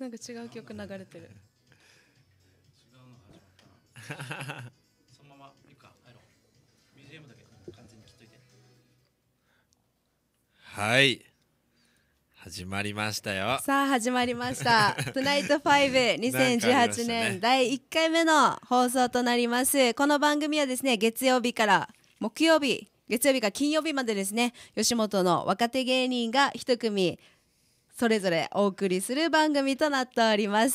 なんか違う曲流れてる。違うのそのまま行くか、ろう。BGM だけ完全に切っといて。はい。始まりましたよ。さあ始まりました。トナイトファイブ2018年第一回目の放送となります。この番組はですね月曜日から木曜日、月曜日から金曜日までですね吉本の若手芸人が一組それぞれお送りする番組となっております、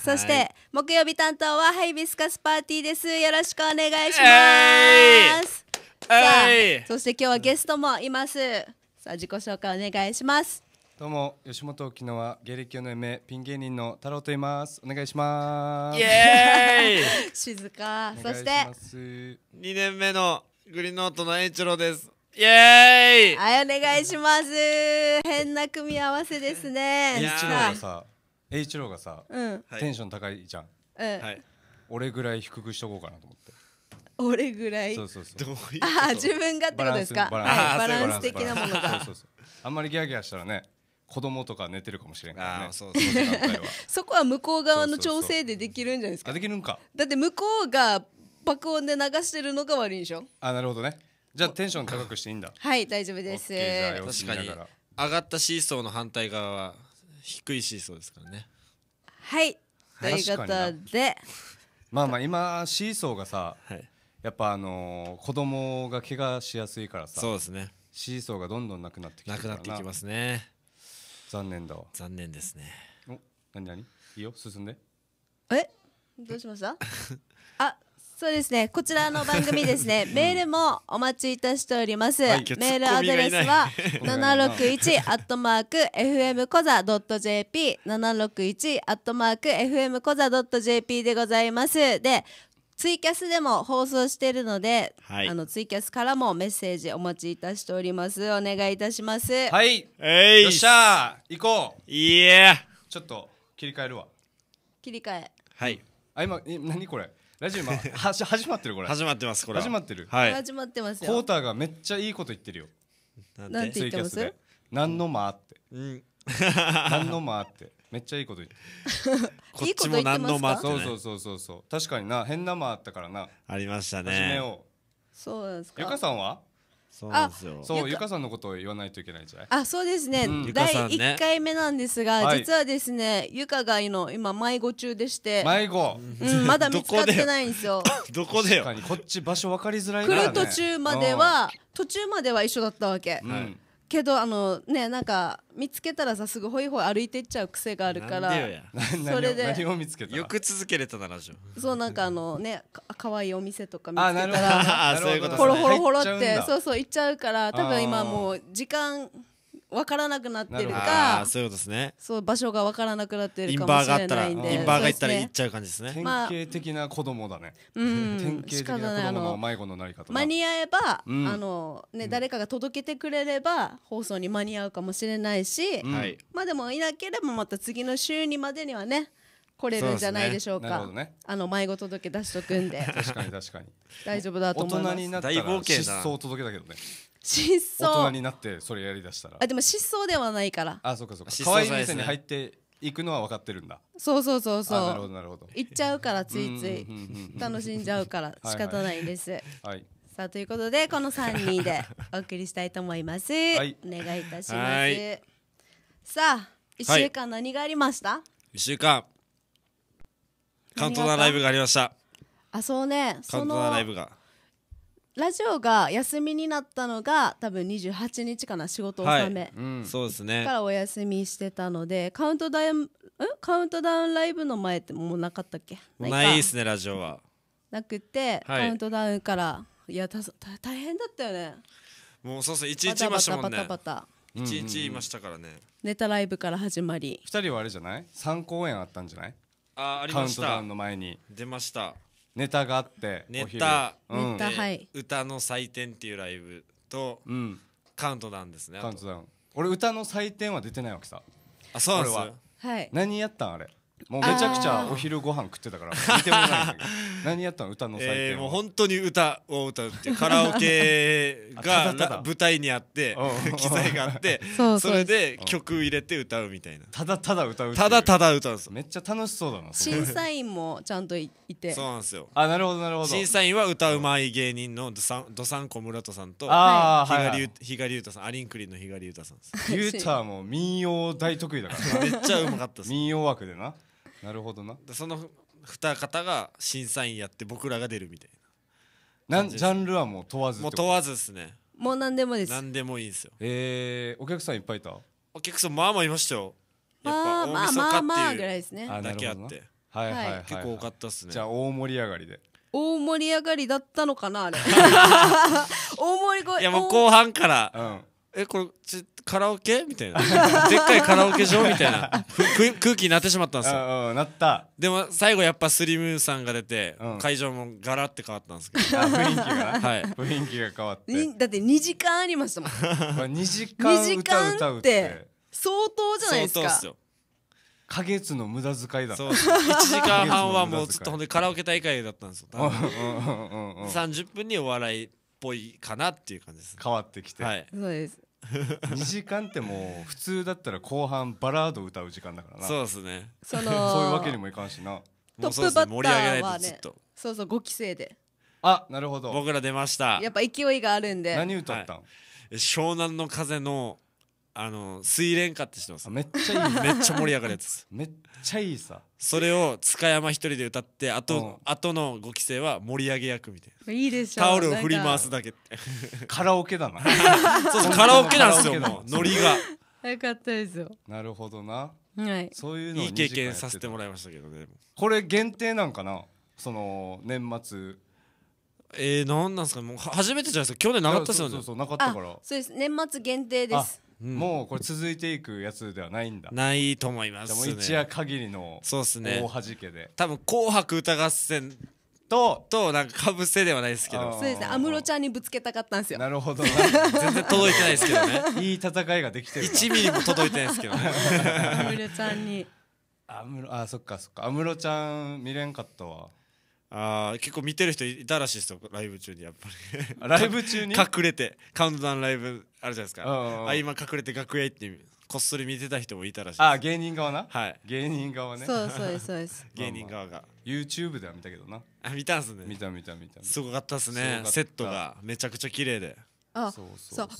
そして木曜日担当はハイビスカスパーティーですよろしくお願いします、えー、さあそして今日はゲストもいますさあ自己紹介お願いしますどうも吉本沖縄芸歴4年目ピン芸人の太郎と言いますお願いします 静かそして2年目のグリーンノートのエ栄一郎ですイエーイはいお願いします変な組み合わせですね栄一郎がさ栄一郎がさ、うん、テンション高いじゃん、はい、俺ぐらい低くしとこうかなと思って俺ぐらいそうそうそうあ自分がってことですかバランス的なものがあんまりギャーギャーしたらね子供とか寝てるかもしれんからねそうそうそこは向こう側の調整でできるんじゃないですかできるんかだって向こうが爆音で流してるのが悪いんでしょあなるほどねじゃあテンション高くしていいんだはい大丈夫です確かに上がったシーソーの反対側は低いシーソーですからねはいということでまあまあ今シーソーがさ、はい、やっぱあのー、子供が怪我しやすいからさそうですねシーソーがどんどんなくなってきてなくなってきますね残念だわ残念ですねお何何いいよ進んでえどうしました あそうですね。こちらの番組ですね。メールもお待ちいたしております。メールアドレスは 七六一アットマーク fm コザドット jp 七六一アットマーク fm コザドット jp でございます。で。ツイキャスでも放送しているので、はい、あのツイキャスからもメッセージお待ちいたしております。お願いいたします。はい、えい、よっしゃ行こう。いえ、ちょっと切り替えるわ。切り替え。はい。あ、今、え、何これ。ラジオ今はし始まってるこれ始まってますこれ始まってるはい始まってますコーターがめっちゃいいこと言ってるよなんて言ってますツイ何の間ってうん何の間ってめっちゃいいこと言って こっちも何の間そうそうそうそうそう確かにな変な間あったからなありました始めねよそうなんですかゆかさんはそうなんですよそうゆかさんのことを言わないといけないじゃないあそうですね、うん、第一回目なんですが、ね、実はですね、ゆかがいの、今迷子中でして迷子、うん、まだ見つかってないんですよ どこでよこっち場所わかりづらいから、ね、来る途中までは途中までは一緒だったわけ、うんけどあのねなんか見つけたらさすぐホイホイ歩いていっちゃう癖があるから それで何を見つけたよく続けれたなラジオそうなんかあのねか可愛いお店とか見つけたらあそういうことねホロホロホロっ入っうてそうそう行っちゃうから多分今もう時間分からなくなってるかそういうことですねそう場所が分からなくなってるかもしれないんでインバーがあったら行っちゃう感じですね典型的な子供だね、うん、典型的な子供の迷子のなり方間に合えば、うん、あのね、うん、誰かが届けてくれれば放送に間に合うかもしれないし、うん、まあでもいなければまた次の週にまでにはね来れるんじゃないでしょうか。うね、あの迷子届け出しとくんで。確かに確かに。大丈夫だと思います。大冒険失踪届けだけどね。失 踪大人になってそれやりだしたらあでも失踪ではないからあそうかそうか可愛い店に入って行くのは分かってるんだそうそうそうそうなるほどなるほど行っちゃうからついつい楽しんじゃうから仕方ないんですはい、はい、さあということでこの3人でお送りしたいと思います、はい、お願いいたしますさあ1週間何がありました、はい、1週間カウントダウンライブがありましたあそうねカウントダウンライブがラジオが休みになったのが多分28日かな仕事納め、はいうん、そうですねからお休みしてたのでカウントダウンカウントダウンライブの前ってもうなかったっけないですねラジオはなくて、はい、カウントダウンからいや大変だったよねもうそうそう一日いましたもんねバタバタいちいいましたからね、うんうん、ネタライブから始まり2人はあれじゃない3公演あったんじゃないあありましたカウントダウンの前に出ましたネタがあってネタ、うん、ネタはい歌の祭典っていうライブと、うん、カウントダウンですねカウントダウン俺歌の祭典は出てないわけさあそうなんですはい何やったんあれもうめちゃくちゃお昼ご飯食ってたから見てもらえない何やったの歌の祭典、えー、もう本当に歌を歌うってカラオケが舞台にあって機材があって それで曲入れて歌うみたいなただただ歌うただただ歌うんですめっちゃ楽しそうだな審査員もちゃんといてそうなんですよあなるほどなるほど審査員は歌うまい芸人のどさんどさん小村とさんとああ、はい、ひがりゅうたさんアリンクリンのひがりゅうたさんですゆうたも民謡大得意だからめっちゃうまかったです民謡枠でななるほどなその二方が審査員やって僕らが出るみたいななんジャンルはもう問わずもう問わずですねもう何でもです何でもいいんですよえー、お客さんいっぱいいたお客さんまあまあいましたよやっぱ大晦日っていうだけあってはいはい、はい、結構多かったっすねじゃあ大盛り上がりで大盛り上がりだったのかなあれ 大盛りいやもう後半から、うん、えこれちカラオケみたいなでっかいカラオケ場みたいな 空気になってしまったんですよ、なったでも最後やっぱスリムさんが出て、うん、会場もガラって変わったんですけど雰囲気が、はい、雰囲気が変わってだって2時間ありましたもん2時間歌歌うって相当じゃないですか相当ですよか月の無駄遣いだ1時間半はもうずっとほんでカラオケ大会だったんですよ30分にお笑いっぽいかなっていう感じです、ね、変わってきてはいそうです2 時間ってもう普通だったら後半バラード歌う時間だからなそうですねそのそういうわけにもいかんしなトップバッターはねそうそう5期生であなるほど僕ら出ましたやっぱ勢いがあるんで何歌ったん、はい、湘南の風のあの水蓮花って知ってますめっちゃいいめっちゃ盛り上がるやつめっちゃいいさそれを塚山一人で歌ってあと、うん、後のご帰省は盛り上げ役みたいないいでしょタオルを振り回すだけってカラオケだな そうそうカラオケなんですよもうノリがよかったですよなるほどな、はい、そういうのいい経験させてもらいましたけどねこれ限定なんかなその年末えー、なんなんですかもう初めてじゃないですか去年なかったですよねそうそうなかったからそうです年末限定ですもうこれ続いていくやつではないんだないと思います、ね、一夜限りの大はじけで、ね、多分「紅白歌合戦」ととなんかかぶせではないですけどそうですね安室ちゃんにぶつけたかったんですよなるほど、全然届いてないですけどね いい戦いができてる1ミリも届いてないですけどね安室 ちゃんに安室あそっかそっか安室ちゃん見れんかったわああ結構見てる人いたらしいですよライブ中にやっぱりライブ中に隠れてカウントダウンライブあるじゃないですかあ今隠れて楽屋行ってこっそり見てた人もいたらしいあ芸人側なはい芸人側ねそうそうですそうです 芸人側が、まあまあ、YouTube では見たけどなあ見たんすね見た見た見たすごかったっすねセットがめちゃくちゃ綺麗であそう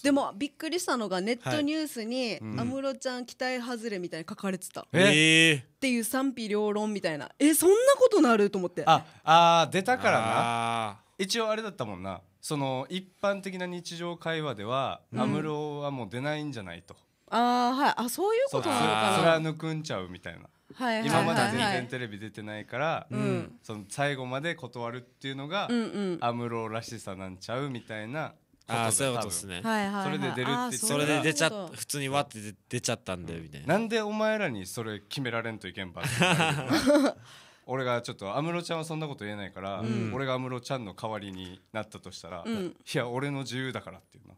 でもびっくりしたのがネットニュースに「安室ちゃん期待外れ」みたいに書かれてた、えっていう賛否両論みたいなえそんなことなると思ってああ出たからな一応あれだったもんなその一般的な日常会話では安室、うん、はもう出ないんじゃないとああはいあそういうことなのかな貫くんちゃうみたいなはいはいはいはい、今まで全然テレビ出てないから、うん、その最後まで断るっていうのが安室、うんうん、らしさなんちゃうみたいなああそういうことですねはいはい、はい、それで出るってそれで出ちゃ普通にわって出ちゃったんでみたいな、うん、なんでお前らにそれ決められんといけんば 俺がちょっと安室ちゃんはそんなこと言えないから、うん、俺が安室ちゃんの代わりになったとしたら、うん、いや俺の自由だからっていうの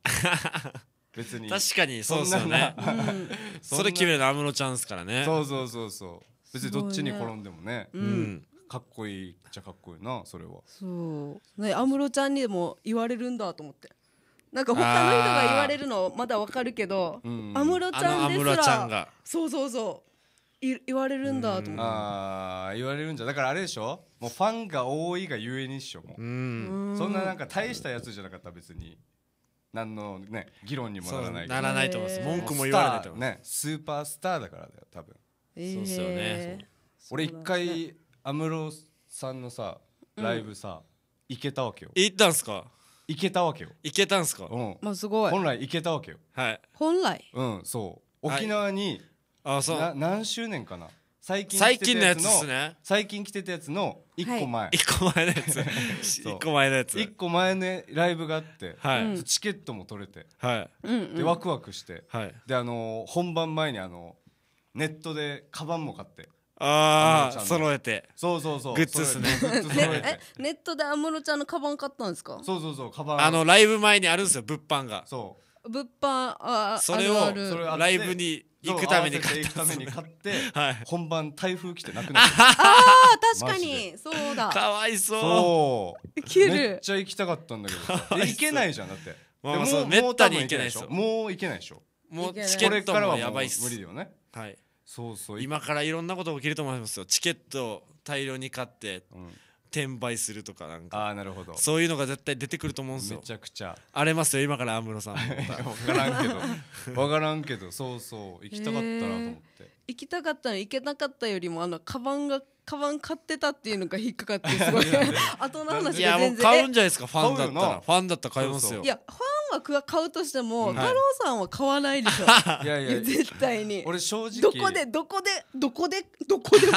別に確かにそうですよね、それ決めるの安室ちゃんですからねそうそうそうそう別にどっちに転んでもね、ね、うんかっこいいじゃかっこいいなそれはそう安室ちゃんにでも言われるんだと思ってなんか他の人が言われるのまだわかるけど安室、うん、ちゃんですらそうそうそうい言われるんだと思って、うん、ああ言われるんじゃだからあれでしょもうファンが多いがゆえにっしょもう、うん、そんななんか大したやつじゃなかった別に何のね議論にもならないならないと思います文句も言われないと思いますねスーパースターだからだよ多分、えそうですよね俺一回安室さんのさライブさ、行けたわけよ行ったんすか行けたわけよ、行けたんすかうん、まあすごい本来行けたわけよはい本来うんそう沖縄に、あそう何周年かな最近最来て近のたやつのすね最近来てたやつの1個前、一個前のやつ そ一個前のやつ一1個前のライブがあって、はいチケットも取れてはいうんでワクワクして、はいであのー本番前にあのネットでカバンも買ってああ揃えてそうそうそうグッズっすねねえ ネットで安室ちゃんのカバン買ったんですかそうそうそうカバンあのライブ前にあるんですよ物販がそう物販あそれをライブに行くために買ったため買って、はい、本番台風来てなくなったああ確かにそうだかわいそうそうめっちゃ行きたかったんだけど 行けないじゃんだってまあ、もうめったに行けないでしょもう行けないでしょもうチケットもやばいっす無理だよねはいそうそう今からいろんなこと起きると思いますよチケット大量に買って、うん、転売するとかなんかあなるほどそういうのが絶対出てくると思うんですよめちゃくちゃ荒れますよ今から安室さん分 からんけど分からんけどそうそう行きたかったなと思って、えー、行きたかったの行けなかったよりもあのカバンがカバン買ってたっていうのが引っかかってすごい 後の話が全然いやもう買うんじゃないですかファンだったらファンだったら買いますよいやファンは買うとしても、太郎さんは買わないでしょ、い、やいや絶対に俺正直どこでどこでどこでどこで持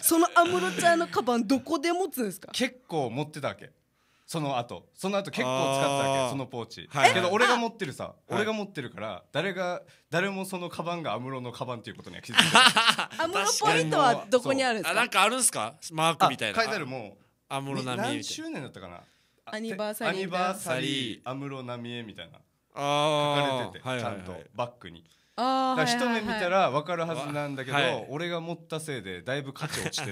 つ その安室ちゃんのカバンどこで持つんですか結構持ってたわけその後その後結構使ってたわけそのポーチ、はい、けど俺が持ってるさ、俺が持ってるから誰が誰もそのカバンが安室のカバンっていうことには気づいてない安室 ポイントはどこにあるんですかなんかあるんですかマークみたいな書いてあるもう安室並み何周年だったかなアニバーサリーアニバーサリー安室奈美恵みたいな書かれてて、はいはいはい、ちゃんとバックに。あ一目見たら分かるはずなんだけど、はい、俺が持ったせいでだいぶ価値落ちて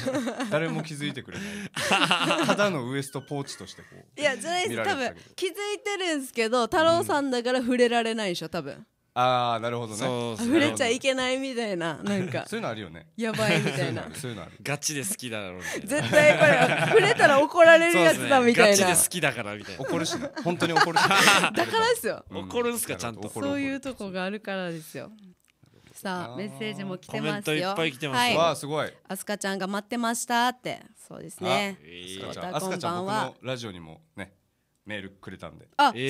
誰も気づいてくれない ただのウエストポーチとしてこういやじゃないです多分気づいてるんですけど太郎さんだから触れられないでしょ多分、ああなるほどね触れちゃいけないみたいななんか そういうのあるよねやばいみたいなそういうのあるガチで好きだろう絶対これ触れたら怒られるやつだみたいな、ガチで好きだからみたいな怒るし、本当に怒るし、だからですよ、怒るんすかちゃんとそういうとこがあるからですよさあメッセージも来てますよ。いっぱい来てます。はあわすごい。あすかちゃんが待ってましたってそうですね。あすかちゃん僕のラジオにもねメールくれたんで。あすご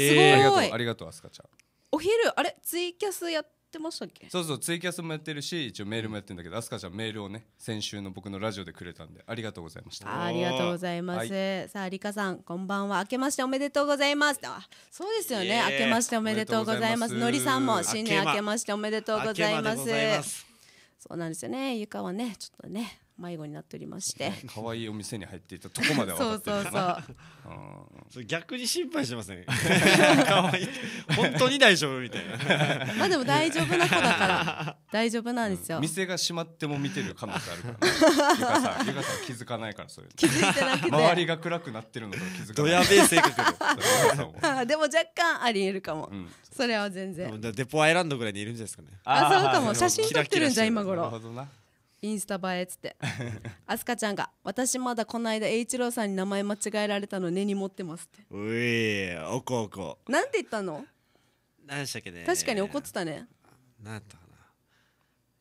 い。ありがとうあすかちゃん。お昼あれツイキャスやってましたっけそうそうツイキャスもやってるし一応メールもやってるんだけど、飛鳥ちゃんメールをね先週の僕のラジオでくれたんでありがとうございましたあありがとうございます、はい、さありかさんこんばんは明けましておめでとうございますあそうですよね、え明けましておめでとうございますのりさんも新年明けましておめでとうございますそうなんですよねゆかはねちょっとね迷子になっておりまして 可愛いお店に入っていたとこまでは分かってるな そう逆に心配しますね、可愛い本当に大丈夫みたいなまあでも大丈夫な子だから大丈夫なんですよ、うん、店が閉まっても見てる可能性あるからねゆかさんゆかさん気づかないからそういう気づいてなくて周りが暗くなってるのと気づかないドヤべえ性格でも若干ありえるかも、うん、それは全然デポアイランドぐらいにいるんじゃないですかねあそうかも写真撮ってるんじゃ今頃なるほどなインスタ映えっつって あすかちゃんが「私まだこの間栄一郎さんに名前間違えられたの根に持ってます」ってうえおこおこなんて言ったの何でしたっけね確かに怒ってたね何だったかな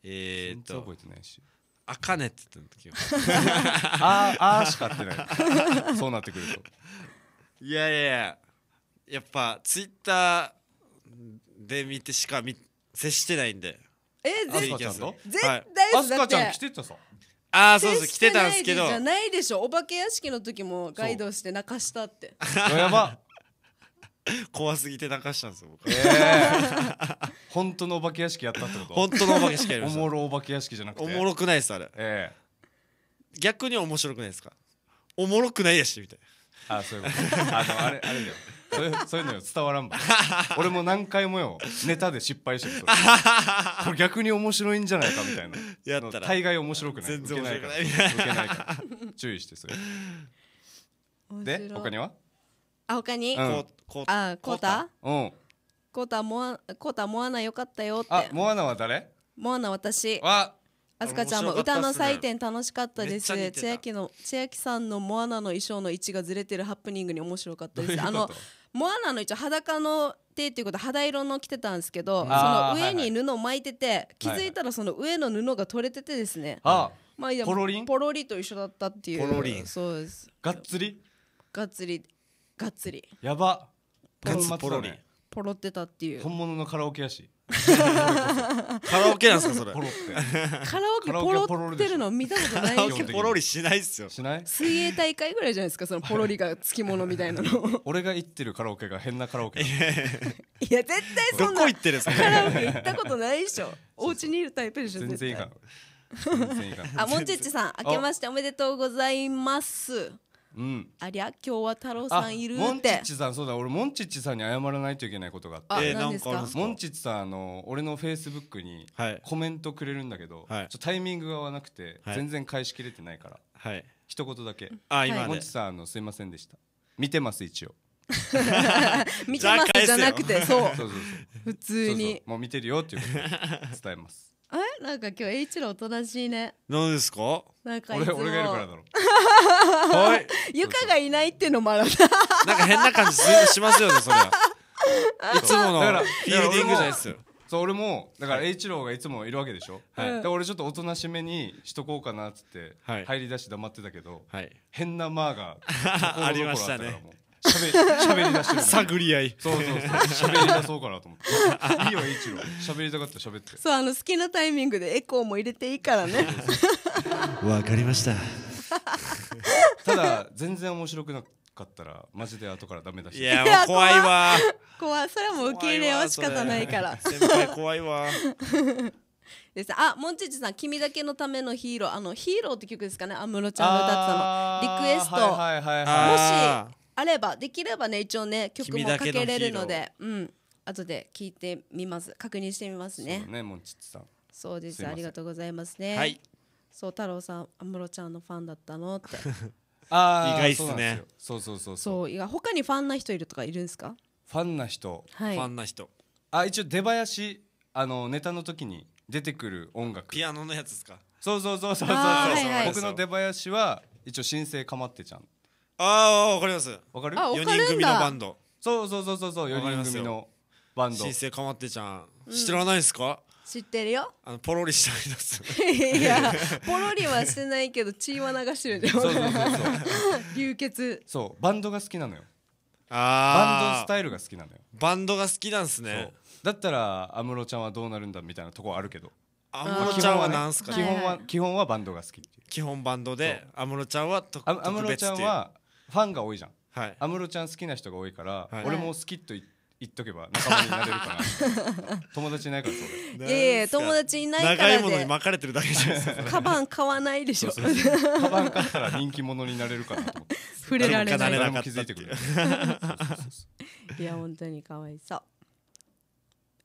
えー、っと覚えてないしあかねって言ったの時は あああしかってないそうなってくるといやいややっぱツイッターで見てしか見接してないんでえ絶対絶対アスカちゃん来てたさああそうそう来てたんですけどじゃないでしょお化け屋敷の時もガイドして泣かしたってやば 怖すぎて泣かしたんですよ僕、えー、本当のお化け屋敷やったってこと本当のお化け屋敷やりましたおもろお化け屋敷じゃなくておもろくないですあれ、えー、逆に面白くないですかおもろくないやしみたいなあそういうことあのあれあれだよそういうそういうのよ伝わらんば 俺も何回もよネタで失敗してる これ逆に面白いんじゃないかみたいなやったら大概面白くない全然面白くな受けないから注意してそれで他にはあ他に、うん、こあコータうんコータモアコータモアナよかったよってあモアナは誰モアナ私ああすかちゃんも歌の採点楽しかったです千秋の千秋さんのモアナの衣装の位置がずれてるハプニングに面白かったですあのモアナの一応裸の手っていうこと肌色の着てたんですけどその上に布を巻いてて、気づいたらその上の布が取れててですね、あまあ、ポロリンポロリと一緒だったっていうポロリンそうですがっつりがっつりがっつりやばガッポロリポロってたっていう本物のカラオケやし カラオケなんですかそれ カラオケポロってるの見たことないカラオケポロリしないっすよしない水泳大会ぐらいじゃないですかそのポロリがつきものみたいなの 俺が行ってるカラオケが変なカラオケいや絶対そんなどこ行ってるんすかカラオケ行ったことないでしょお家にいるタイプでしょ全然いいかなあ、モンチッチさん、明けましておめでとうございます。うん、ありゃ今日は太郎さんいるってモンチッチさんそうだ俺モンチッチさんに謝らないといけないことがあってえなんかモンチッチさんあの俺のフェイスブックにコメントくれるんだけど、はい、ちょタイミングが合わなくて、はい、全然返しきれてないから、はい、一言だけ、あ今モンチッチさんあのすいませんでした見てます一応 見てますじゃなくてそう 普通にもう見てるよっていうこと伝えますえなんか今日栄一郎おとなしいねなんですかなんか俺俺がいるからだろ はいゆがいないっていうのもある なんか変な感じしますよねそれは いつものだからフィールディングじゃないですよそう俺もだから栄一郎がいつもいるわけでしょ、はい、で俺ちょっとおとなしめにしとこうかなっつって、はい、入り出して黙ってたけど、はい、変な間がありましたねしゃべしゃべりだしてる探り合いそうそうそうしゃべりだそうかなと思っていいわ一郎しゃべりたかったしゃべってそうあの好きなタイミングでエコーも入れていいからね わかりましたただ全然面白くなかったらマジで後からダメだしいやもう怖いわ怖いそれはもう受け入れは仕方ないから先輩怖いわです あモンチッチさん「君だけのためのヒーロー」あの「ヒーロー」って曲ですかね安室ちゃんが歌ってたのリクエスト、はいはいはい、もしあればできればね一応ね曲もかけれるのでうん後で聞いてみます確認してみますねねもんちつさんそうですありがとうございますねはいそう太郎さん安室ちゃんのファンだったのって ああ意外っすねそうそうそうそうそうほかにファンな人いるとかいるんですかファンな人、はい、ファンな人あ一応出囃子あのネタの時に出てくる音楽ピアノのやつですかそうそうそうそうそう、はいはい、僕の出囃子は一応新生かまってちゃんああわかりますわかるあわかる四んだ人組のバンドそうそうそうそうそうわかり人すよ組のバンド新生かまってちゃん知らないですか知ってるよあのポロリしたいですいや ポロリはしてないけど血は流してるんだそうそうそうそう 流血そうバンドが好きなのよバンドああスタイルが好きなのよ、バンドが好きなんすねだったら安室ちゃんはどうなるんだみたいなとこあるけど安室ちゃんはなんすか基本はね基本は基本はバンドが好き基本バンドで安室ちゃんはとあ特安室ちゃんはファンが多いじゃんはい安室ちゃん好きな人が多いから、はい俺も好きと言言っとけば仲間になれるかな 友達いないからそうだいやいや友達いないから長いものに巻かれてるだけじゃんカバン買わないでしょそうそうそうカバン買ったら人気者になれるかなと思触れられな誰いも気づいてくれるいや本当に可愛そう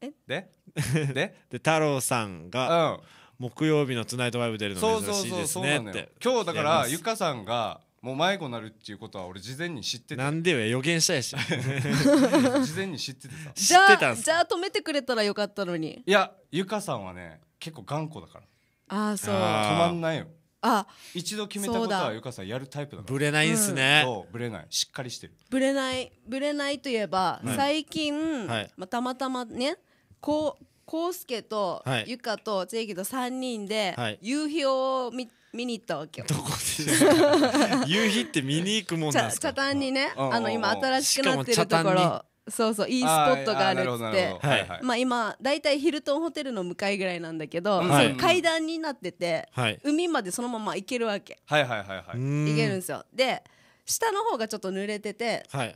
えで でで太郎さんが、うん木曜日の「つないとワイブ」出るのそう珍そうしいそうそうって今日だからすゆかさんがもう迷子なるっていうことは俺事前に知っててなんでよ予言したやし 事前に知っててさじゃ知ってたんすじゃあ止めてくれたらよかったのにいやゆかさんはね結構頑固だからああそうあ止まんないよあ一度決めたことはだゆかさんやるタイプだからぶれないんすね、そうぶれないしっかりしてるぶれないぶれないといえば、はい最近、はいまあ、たまたまねこうこうすけとはいゆかとチェイキと3人で、はい夕日を見見に行ったわけよどこで 夕日って見に行くもんなんですか茶壇にねあの今新しくなってるところそうそういいスポットがあるっって、はい、まあ今大体ヒルトンホテルの向かいぐらいなんだけど、はい、階段になってて、はい、海までそのまま行けるわけはいはいはいはい行けるんですよで下の方がちょっと濡れてて、はい、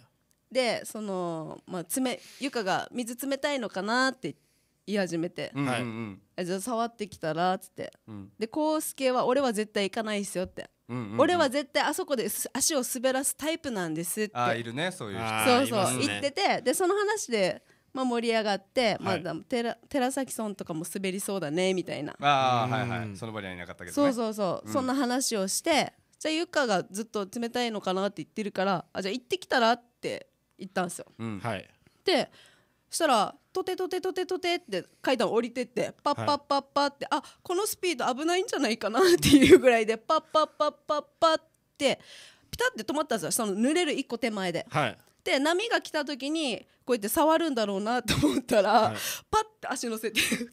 でその、まあ、冷床が水冷たいのかなって言って言い始めて、うんじゃあ触ってきたらっつって、うん、で康介は俺は絶対行かないっすよって、俺は絶対あそこで足を滑らすタイプなんですってあいるねそういう人そうそう、言っててでその話で、まあ、盛り上がって、はい、まあ、寺寺崎村とかも滑りそうだねみたいなあ、うん、はいはいその場にはいなかったけど、ね、そうそうそう、うん、そんな話をしてじゃあゆかがずっと冷たいのかなって言ってるからあじゃあ行ってきたらって言ったんですよ、うん、はいでしたらとてとてとてとてって階段降りてってパッパッパッパって、はい、あこのスピード危ないんじゃないかなっていうぐらいでパッパッパッパッパってピタって止まったんですよその濡れる1個手前で。はい、で波が来た時にこうやって触るんだろうなと思ったら、はい、パッて足乗せて普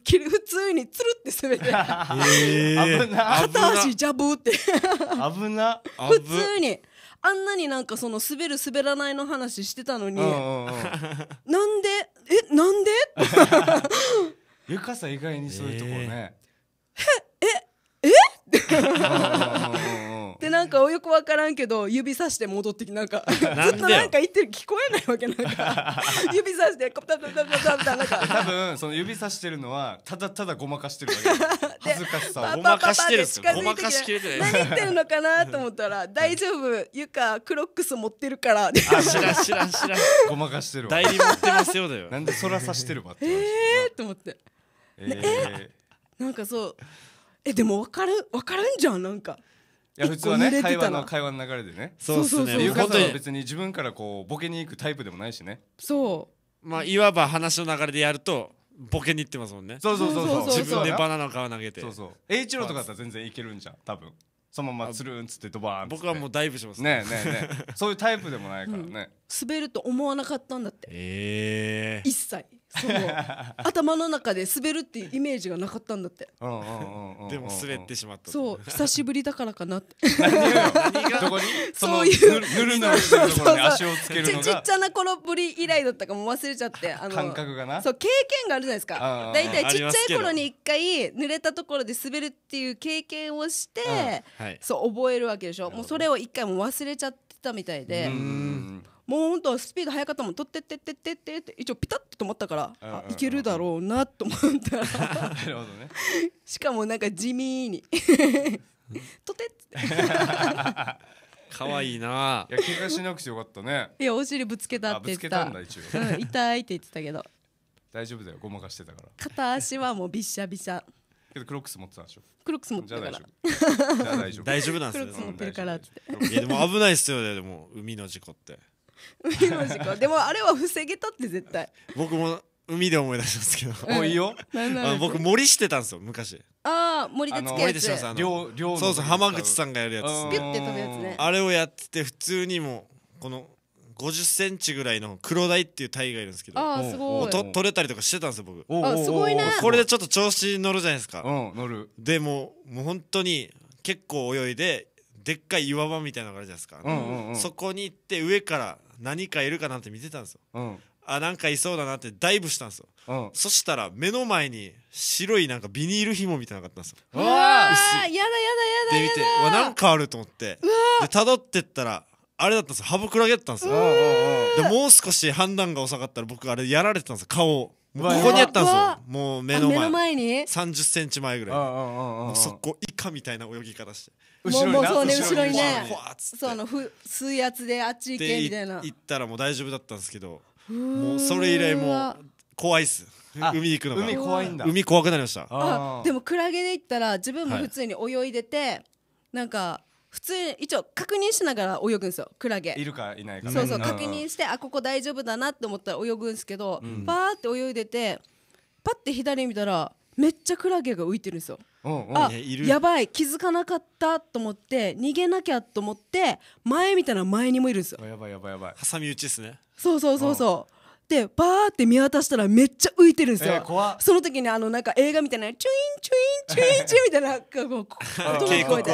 通につるって滑って えー、片足ジャブって危な危な普通にあんなになんかその滑る滑らないの話してたのに、なんでえなんで ゆかさん意外にそういうところね、えー、えええ でなんかよく分からんけど指さして戻ってきなんか ずっとなんか言ってる聞こえないわけなんか 指さしてコぶタタタタなんか多分その指さしてるのはただただごまかしてるけ恥ずかしさをごまかしてるごまかしきれてない何言ってるのかなと思ったら大丈夫ゆかクロックス持ってるからあ知らん知らん知らんごまかしてる代理持ってますよだよなんでさしてるわってええと思ってえー、なんかそうえでも分かる分かるんじゃんなんかや普通はね会話の会話の流れでねそうっすねゆは別に自分からこうボケに行くタイプでもないしねそうまあいわば話の流れでやるとボケに行ってますもんねそうそうそうそう自分でバナナの皮投げてそうそう栄一郎とかだったら全然いけるんじゃん多分そのままつるんつってドバーン僕はもうダイブしますねねねねそういうタイプでもないからね、うん、滑ると思わなかったんだってええー、一切その頭の中で滑るっていうイメージがなかったんだってでも滑ってしまったそう久しぶりだからかなってどこに そういうぬるぬるしてところに足をつけるのがちっちゃな頃ぶり以来だったかも忘れちゃってあの感覚がなそう経験があるじゃないですか大体ちっちゃい頃に一回濡れたところで滑るっていう経験をして、はい、そう覚えるわけでしょもうそれを一回も忘れちゃってたみたいで。うんもうほんとスピード速かったもんとってってってってってって一応ピタッと止まったから、あいけるだろうなと思ったら なるほど、ね、しかもなんか地味にと てっつって可愛いいな。いや怪我しなくてよかったね。いやお尻ぶつけたって言ってた。た一応、うん。痛いって言ってたけど。大丈夫だよごまかしてたから。片足はもうびしゃびしゃ。けどクロックス持ってたでしょ。クロックス持ってたから。大丈夫。大丈夫なんですよクロックス持ってるからって。いやでも危ないっすよねでも海の事故って。海の事故でもあれは防げたって絶対僕も海で思い出したんですけど、もういいよあの僕森してたんですよ昔ああ森でつけるやつそうそう浜口さんがやるやつピュッて飛ぶやつねあれをやってて普通にもうこの5 0ンチぐらいの黒イっていうイがいるんですけどああすもごういと取れたりとかしてたんですよ僕おうおおあすごいねこれでちょっと調子に乗るじゃないですかうん乗るでもうもう本当に結構泳いででっかい岩場みたいなのがあるじゃないですか、うんうんうんそこに行って上から何かいるかなって見てたんですよ、うん、あなんかいそうだなってダイブしたんですよ、うん、そしたら目の前に白いなんかビニール紐みたいなのがあったんですよやだやだやだで見てわなんかあると思ってで辿ってったらあれだったんですハブクラゲだったんですよでもう少し判断が遅かったら僕あれやられてたんですよ顔をここにあったんですよもう目の前目の前に3 0ンチ前ぐらいもうそこ以下みたいな泳ぎ方してもうもうそうね後ろにねそうあのふ水圧であっち行けみたいな行ったらもう大丈夫だったんですけどもうそれ以来もう怖いっす海行くのが海怖いんだ海怖くなりましたでもクラゲで行ったら自分も普通に泳いでてなんか普通一応確認しながら泳ぐんですよクラゲいるかいないか、そうそう確認してあここ大丈夫だなって思ったら泳ぐんですけど、パーって泳いでてパッて左見たらめっちゃクラゲが浮いてるんですよ。あやばい気づかなかったと思って逃げなきゃと思って前見たら前にもいるんですよ。やばいやばいやばい。挟み撃ちですね。そうそうそうそう。ってバーって見渡したらめっちゃ浮いてるんですよ、えー、その時にあのなんか映画みたいなチュインチュインチュインチュインみたいなこう音が聞こえて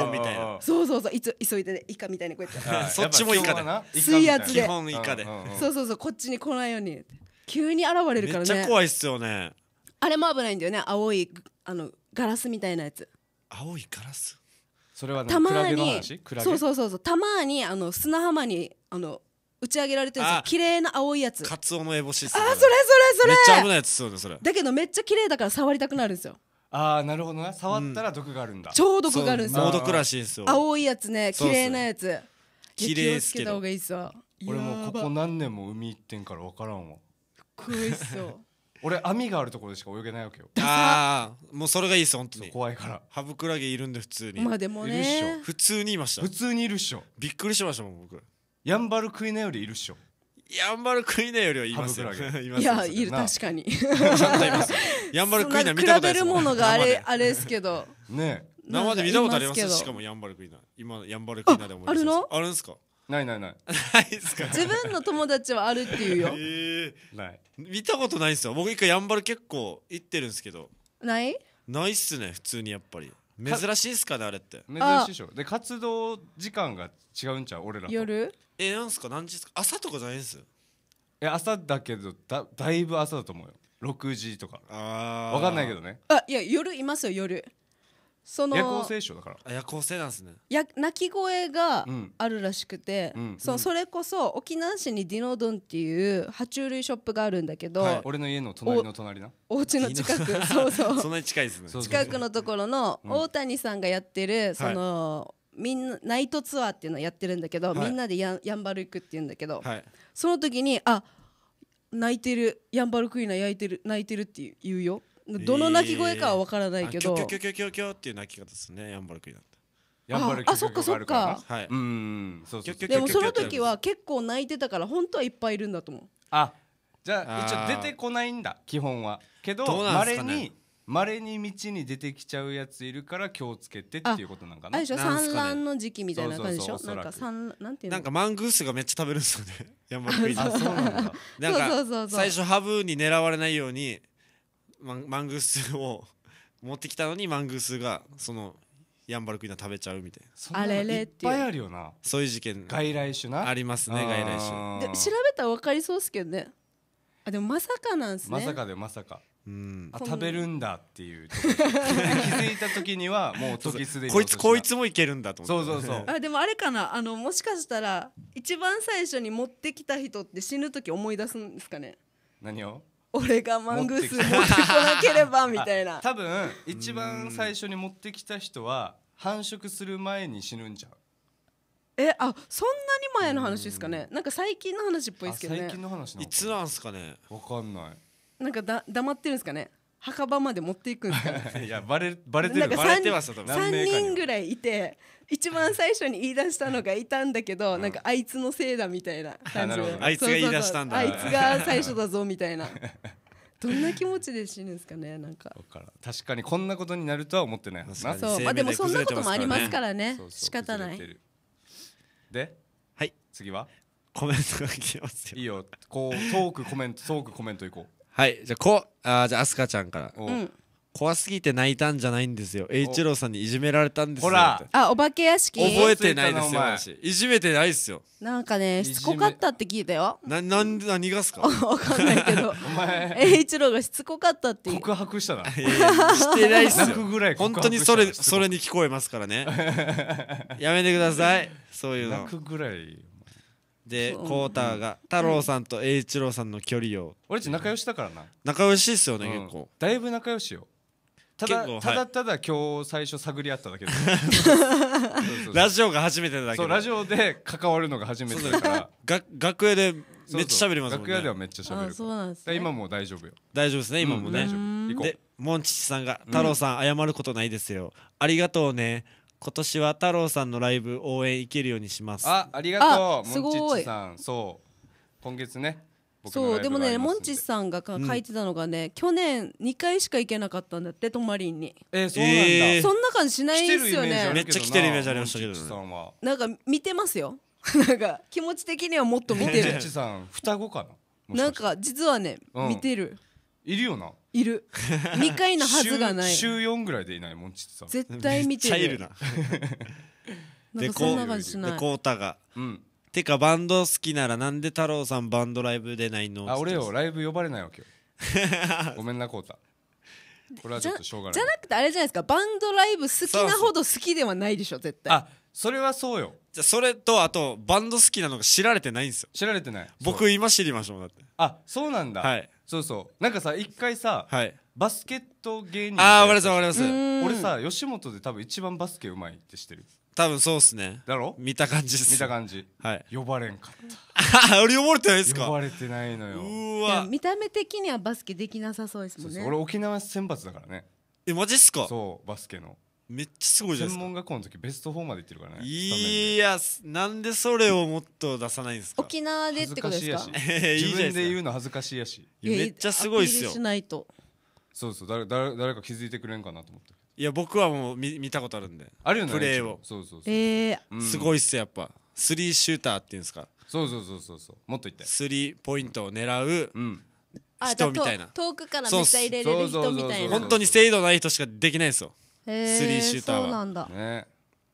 そうそうそういつ急いで、ね、イカみたいなこうやって、そっちもイカだな水圧で基本イカで、そうそうそう こっちに来ないように急に現れるからねめっちゃ怖いっすよねあれも危ないんだよね青いあのガラスみたいなやつ青いガラスそれはたまにそうそうそうそうたまにあの砂浜にあの打ち上げられてるんですよ綺麗な青いやつカツオのエボシっすあそれそれそれめっちゃ危ないやつそうだそれだけどめっちゃ綺麗だから触りたくなるんですよああなるほどね触ったら毒があるんだ、超毒があるんですよ猛毒らしいんですよ青いやつね綺麗なやつ綺麗すけた方がいいっすわ俺もうここ何年も海行ってんから分からんわこいそう 俺網があるところでしか泳げないわけよああもうそれがいいです本当に怖いからハブクラゲいるんで普通にまあでもいるっしねょ普通にいました普通にいるっしょびっくりしましたもん僕やんばる食いなよりいるっしょやんばる食いなよりはいま すよ。いますいやいる確かに。ちゃんといますやんばる食いな見たことない比べるものがあれあれですけど。ね生で見たことありますしかもやんばる食いな今やんばる食いなで思いまああるのあるんすかないないないないっすか自分の友達はあるっていうよ。ええない見たことないですよ僕一回やんばる結構行ってるんですけどない？ないっすね普通にやっぱり珍しいっすかねあれって珍しいでしょで活動時間が違うんちゃう俺らと夜？えなんすか何時ですか朝とかじゃないんですえ朝だけどだだいぶ朝だと思うよ6時とかあ分かんないけどねあいや夜いますよ夜その夜行性でだから夜行性なんすねや鳴き声があるらしくて、うんそうそれこそ沖縄市にディノドンっていう爬虫類ショップがあるんだけど、はい俺の家の隣の隣なお家の近くそうそう そんなに近いですね近くのところの大谷さんがやってるその、みんなナイトツアーっていうのをやってるんだけど、はいみんなでやんやんばる行くっていうんだけど、はいその時にあ泣いてるやんばるクイナ焼いてる泣いてるって言うよどの泣き声かは分からないけど、あキョキョキョキョキョキョっていう鳴き方ですねヤンバルクイナってやばるああそっかそっかはいうんそうそうでもその時は結構泣いてたから本当はいっぱいいるんだと思うあじゃああ一応出てこないんだ基本はけどあれ、ねにまれに道に出てきちゃうやついるから気をつけてっていうことなんかな産卵の時期みたいな感じでしょうなんかおそ産なんていうなんかマングースがめっちゃ食べるんですよね 山クイズそうなんかそうそうそう最初ハブに狙われないようにマングースを持ってきたのにマングースがそのヤンバルクイナ食べちゃうみたいなあれれっていうぱいあるよなそういう事件外来種なありますね外来種で調べたらわかりそうっすけどねあでもまさかなんすねまさかでまさかうん、あ食べるんだっていう気づいた時には もう時すでにこいつこいつもいけるんだと思ってそうそうそうあでもあれかなあのもしかしたら一番最初に持ってきた人って死ぬ時思い出すんですかね何を俺がマングース持ってこなければみたいな 多分一番最初に持ってきた人は繁殖する前に死ぬんじゃうえあそんなに前の話ですかね、ん、なんか最近の話っぽいですけどね最近の話いつなんすかねわかんないなんかだ黙ってるんですかね墓場まで持っていくんですか、ね、いやバレバレてるバレてますよ多分3人ぐらいいて一番最初に言い出したのがいたんだけど、うん、なんかあいつのせいだみたいな感じであいつが言い出したんだあいつが最初だぞみたいなどんな気持ちで死ぬんですかねなんか確かにこんなことになるとは思ってないそう、まあ、でもそんなこともありますからね仕方ないではい次はコメントがきますよいいよこうトークコメントトークコメントいこうはいじゃあこあじゃあ飛鳥ちゃんから、怖すぎて泣いたんじゃないんですよ栄一郎さんにいじめられたんですよほらあお化け屋敷覚えてないですよ私いじめてないですよなんかねしつこかったって聞いたよななん何がすか わかんないけど お前栄一郎がしつこかったって告白したな してないっすよ本当にそれそれに聞こえますからねやめてくださいそういうの泣くぐらいで浩太が太郎さんと栄一郎さんの距離を俺ち仲良しだからな仲良しっすよね、結構だいぶ仲良しよただただただ今日最初探り合っただけで ラジオが初めてだけそうラジオで関わるのが初めてだからが楽屋でめっちゃ喋りますもん楽屋ではめっちゃ喋るそうなんです今も大丈夫よ大丈夫ですね今もね大丈夫でモンチッチさんが「太郎さん謝ることないですよありがとうね今年は太郎さんのライブ応援行けるようにしますあありがとうすごいさんそう今月ねそうでもねモンチさんが書いてたのがね、うん、去年2回しか行けなかったんだって泊まりにえー、そうなんだ、えー、そんな感じしないですよねめっちゃ来てるイメージありましたけど、ね、なんか見てますよ なんか気持ち的にはもっと見てるモンチッさん双子かななんか実はね、うん、見てるいるよないる二回のはずがない 週四ぐらいでいないもんちつさん絶対見てるいるななんかでこうたがうんてかバンド好きならなんで太郎さんバンドライブ出ないのあ俺よライブ呼ばれないわけよ ごめんなこうたこれはちょっとしょうがないじゃなくてあれじゃないですかバンドライブ好きなほど好きではないでしょ絶対あそれはそうよじゃそれとあとバンド好きなのが知られてないんですよ知られてない僕今知りましょうだってあそうなんだはいそうそうなんかさ一回さ、はい、バスケット芸人ああ分かります分かります俺さ吉本で多分一番バスケうまいって知ってる多分そうっすねだろ見た感じっす見た感じはい呼ばれんかったあ 俺呼ばれてないですか呼ばれてないのようわ見た目的にはバスケできなさそうですもんね俺沖縄選抜だからねえマジっすかそうバスケのめっちゃすごいじゃないです専か門学校の時ベスト4までいってるからねいやなんでそれをもっと出さないんですか沖縄でってことですか 自分で言うの恥ずかしいやしめっちゃすごいっすよアピールしないとそうそう誰誰誰か気づいてくれんかなと思っていや僕はもう見見たことあるんであるよねプレーをそうそうそう、えー、うんすごいっすやっぱスリーシューターっていうんですかそうそうそうそうそうもっと言ってスリーポイントを狙うあ人みたいな遠くからめっちゃ入れれる人みたいな本当に精度ない人しかできないんですよスリーシューターね、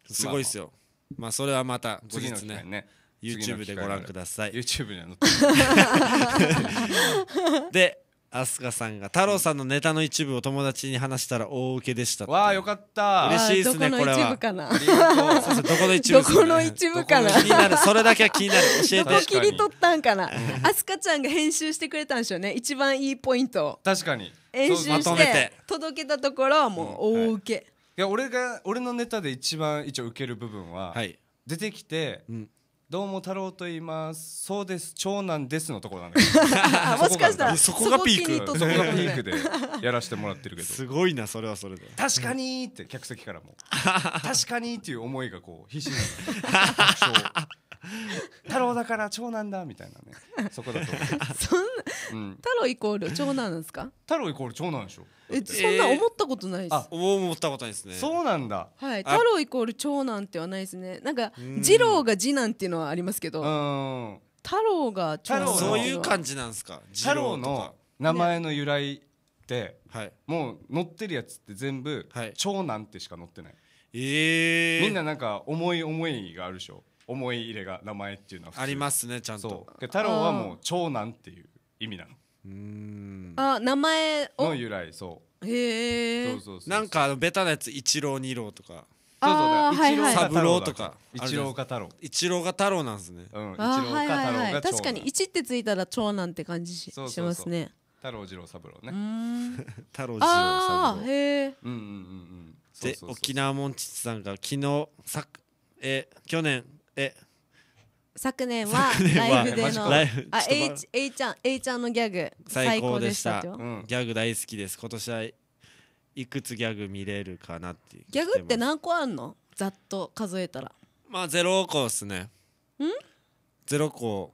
すごいですよまあそれはまた後日ねね YouTube でご覧ください YouTube には載って で飛鳥さんが太郎さんのネタの一部を友達に話したら大受けでしたわあよかった嬉しいですねこれはどこの一部かなどこの一部かな気になるそれだけは気になる教えてどこ切り取ったんかな飛鳥ちゃんが編集してくれたんでしょうね一番いいポイント確かに演習して届けたところはもう大受け、はい、いや俺が俺のネタで一番一応受ける部分は、はい、出てきて、うんどうも太郎と言います。そうです。長男ですのところなんだけど。もしかしたらそこがピーク。そこがピークでやらせてもらってるけど。すごいなそれはそれで。確かにって客席からも。確かにっていう思いがこう必死なの。太郎だから長男だみたいなねそこだと そんな、うん、太郎イコール長男なんですか太郎イコール長男でしょえそんな思ったことないです、えー、あ思ったことないですねそうなんだはい太郎イコール長男ってはないですねなんか次郎が次男っていうのはありますけど太郎が長男そういう感じなんですか太郎の名前の由来って、はい、もう載ってるやつって全部、はい、長男ってしか載ってないえー、みんななんか思い思いがあるでしょ思い入れが名前っていうのはありますねちゃんと太郎はもう長男っていう意味なのうあ名前の由来そうへえなんかあのベタなやつ一郎二郎とかそうそうだ、一郎三郎とか一郎が太郎一郎が太郎なんですねうん一郎が太郎が確かに一ってついたら長男って感じしますね太郎二郎三郎ね 太郎二郎三郎へえうんうんうんうんで沖縄モンチッチさんが昨日さえ去年え昨年はライブでのあ A, ちゃん A ちゃんのギャグ最高でしたギャグ大好きです今年はいくつギャグ見れるかなってギャグって何個あんのざっと数えたらまあゼロ個ですねんゼロ個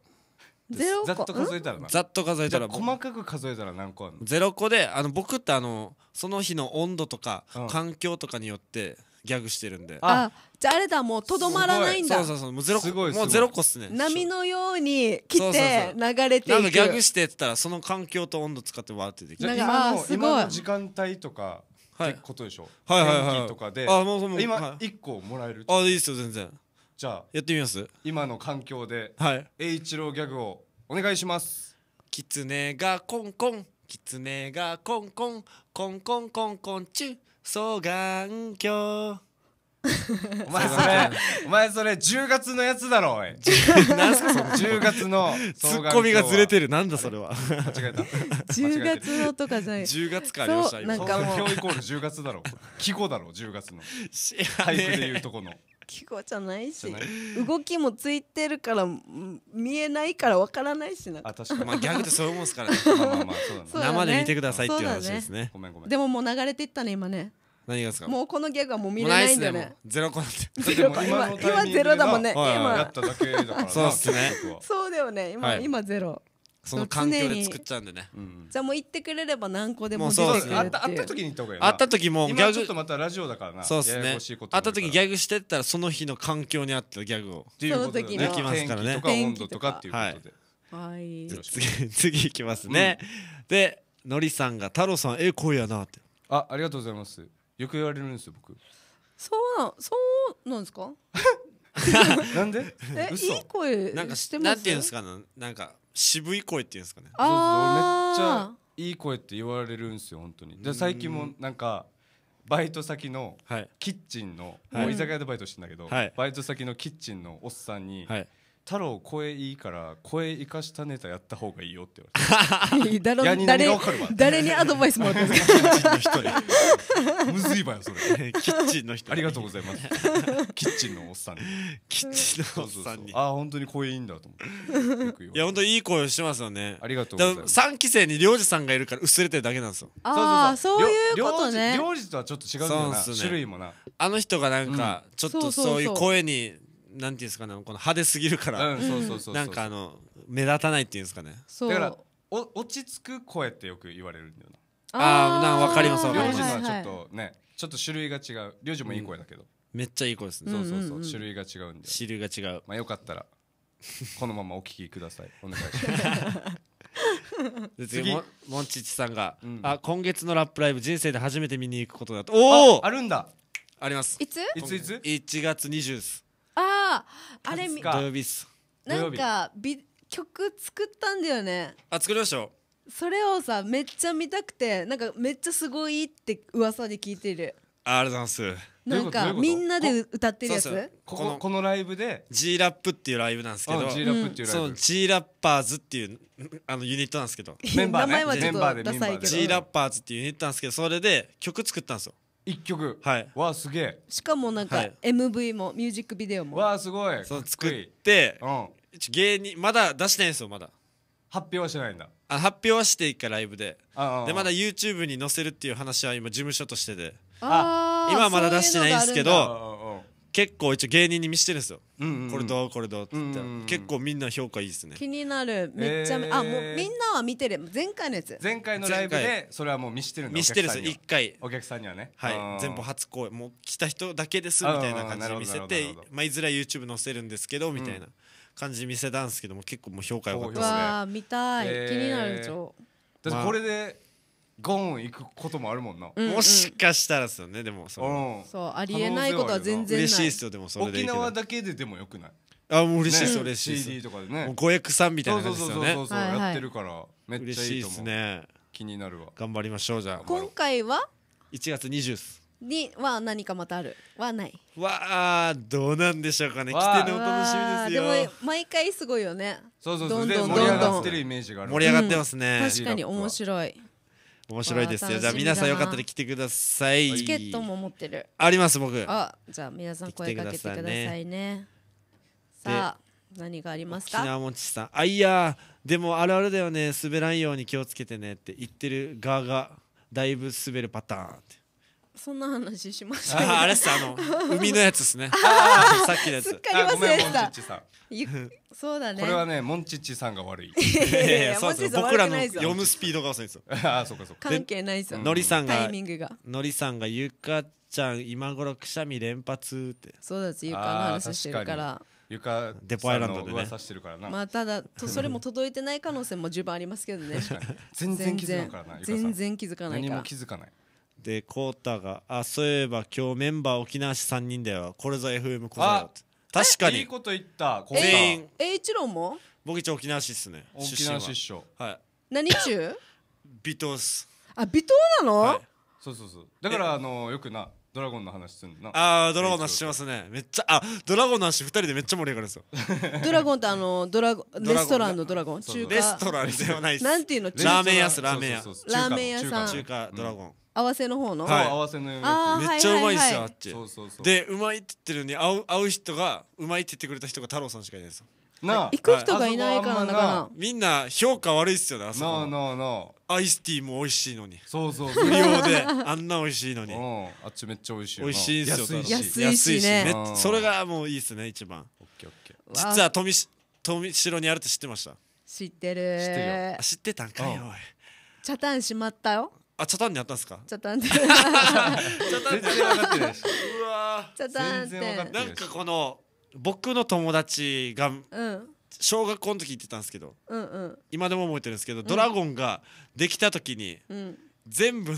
ゼロ個ざっと数えたらざっと数えたら細かく数えたら何個あんのゼロ個であの僕ってあのその日の温度とか環境とかによってギャグしてるんであじゃああれだもうとどまらないんだそうそうそうもうゼロすごいすごいもうゼロ個っすね波のように来て流れていくなんかギャグしてってたらその環境と温度使ってわーってできる今あのすごい今の時間帯とかはいってことでしょはいはいはい天気とかであもうもう今はい一個もらえるあいいですよ全然じゃあやってみます今の環境ではい栄一郎ギャグをお願いしますキツネがコンコンキツネがコンコンコンコンコンコンチュ双眼鏡お前それお前それ10月のやつだろおい何すかその10月の ツッコミがずれてるなんだそれは間違えた10月のとかじゃない10月かありましたなんかもう今日イコール10月だろ季語だろ10月の俳句でいうとこの季語じゃないし動きもついてるから見えないからわからないしなあ確かまあギャグってそういうもんですからね そう生で見てくださいっていう話ですね、ね、ごめんごめんでももう流れていったね今ね何がですかもうこのギャグはもう見れないんだよねゼロ個なんて今今ゼロだもんね、今やっただけだから そうですねそうだよね今、はい、今ゼロその環境で作っちゃうんでね、じゃあもう行ってくれれば何個でも出てくるっていうあった時に行った方がいいあった時もギャグちょっとまたラジオだからなそうですねあった時ギャグしてったらその日の環境に合ったギャグをっていうことできますからねとか温度とかっていうことではい次次いきますね、でのりさんが太郎さんええ声やなってあありがとうございますよく言われるんですよ僕そうなそうなんですか なんでえいい声なんかしてますなんていうんですかなんか渋い声っていうんですかねめっちゃいい声って言われるんですよ本当にで最近もなんかバイト先のキッチンの、はい、もう居酒屋でバイトしてんだけど、はいバイト先のキッチンのおっさんに、はい太郎声いいから声生かしたネタやった方がいいよって言われて 誰誰にアドバイスもらってんすかむずいばよそれキッチンの人 ありがとうございますキッチンのおっさんキッチンのおっさんにあ本当に声いいんだと思っていや本当にいい声してますよねありがとうございます3期生に領事さんがいるから薄れてるだけなんですよああそういうことね領事とはちょっと違うんだよな、ね、種類もなあの人がなんか、うん、ちょっとそういう声になんていうんですかねこの派手すぎるから、うんそうそうそうなんかあの目立たないっていうんですかねそうだからお落ち着く声ってよく言われるんだよあーなんかわかります分かりますはちょっとねちょっと種類が違う両親もいい声だけど、めっちゃいい声ですね、そうそうそう種類が違うんで種類が違うまあよかったらこのままお聞きくださいお願いしますで次次もんちチちさんが、うんあ今月のラップライブ人生で初めて見に行くことだとおおあああるんだありますいついついつ1月20ですあああれ見土曜日っすなんかび曲作ったんだよねあ作りましたよそれをさめっちゃ見たくてなんかめっちゃすごいって噂で聞いてるあありがとうございますなんかみんなで歌ってるやつこここのライブで G ラップっていうライブなんですけど G ラップっていうライブ、うん、G ラッパーズっていうあのユニットなんですけどメンバー、ね、名前はちょっとダサいけど G ラッパーズっていうユニットなんですけどそれで曲作ったんですよ一曲はいわあすげえしかもなんか MV もミュージックビデオもわあすごい作って芸人まだ出してないんですよまだ発表はしてないんだあ発表はして一回ライブででまだ YouTube に載せるっていう話は今事務所としてであ今はまだ出してないんですけど結構一応芸人に見してるんですよ、うんうん、これどうこれどうって言ったら、うんうん、結構みんな評価いいですね気になるめっちゃ、えー、あもうみんなは見てる前回のやつ前回のライブでそれはもう見してるん見してるんです一回お客さんにはねはい全部初公演もう来た人だけですみたいな感じで見せてまあいずれ YouTube 載せるんですけどみたいな感じ見せたんですけども結構もう評価良かったですねわ見たい、えー、気になるでしょこれでゴーン行くこともあるもんな、うんうん、もしかしたらですよねでもその、うん、そうありえないことは全然嬉しいですよでもそれで沖縄だけででもよくないあもう嬉しいです、ね、嬉しいで CD とかでねも役さんみたいな感じですよねそうそうそうそう、やってるからめっちゃいいと思う嬉しいですね気になるわ頑張りましょうじゃあ今回は一月二十日には何かまたあるはないわあどうなんでしょうかね来てのお楽しみですよでも毎回すごいよねそうそうそうどんどんどんどん盛り上がってるイメージがある盛り上がってますね、うん、確かに面白い面白いですよじゃあ皆さんよかったら来てくださいチケットも持ってるあります僕あじゃあ皆さん声かけてくださいねさあ何がありますか沖縄もちさんあいやでもあるあるだよね滑らんように気をつけてねって言ってる側がだいぶ滑るパターンってそんな話しました、ね、ああれっすあの 海のやつですねさっきのやつすっかり忘れてたそうだねこれはねモンチッチさんが悪いそうです僕らの読むスピードが遅いんですよあそうかそうか関係ないですよノリさんがノリさんがゆかちゃん今頃くしゃみ連発ってそうだゆかの話してるからゆかデポアイランドでねまあただとそれも届いてない可能性も十分ありますけどね全然気づかない全然気づかない何も気づかないで、コータが、あ、そういえば今日メンバー沖縄市3人だよ。これぞ FM 小沢っ確かに。いいこと言った。コータ全員。え一郎も僕一応沖縄市っすね。沖出身は縄出身。はい。何中ビトース。あ微糖なの、そうそうそう。だからあのよくなドラゴンの話すんのああドラゴンの話しますね。めっちゃ、あ、ドラゴンの話2人でめっちゃ盛り上がるんですよ。ドラゴンってあのドラゴンレストランのドラゴン中華レストランではないです。なんていうのラーメン屋っす、ラーメン屋。ラーメン屋さん中華ドラゴン。合わせの方の、はい合わせのようめっちゃうまいっすよ、はいはいはいあっちそうそうそうでうまいって言ってるのに会う会う人がうまいって言ってくれた人が太郎さんしかいないですなあ行く人がいないからなかみんな評価悪いっすよねあそこなあなあアイスティーも美味しいのにそうそうそう無料であんな美味しいのにうあっちめっちゃ美味しい美味しいんすよ安いし安いしねめっちゃそれがもういいっすね一番オッケーオッケー実は富し富城にあるって知ってました知ってる知ってあ知ってたんかいおいうん北谷閉まったよあ、チャタンでやったんですか。チャタンで。チャタン全然分かってないし。うわ。チャタンって。なんかこの僕の友達が、うん、小学校の時言ってたんですけど、うんうん、今でも覚えてるんですけど、ドラゴンができた時に、うん、全部の、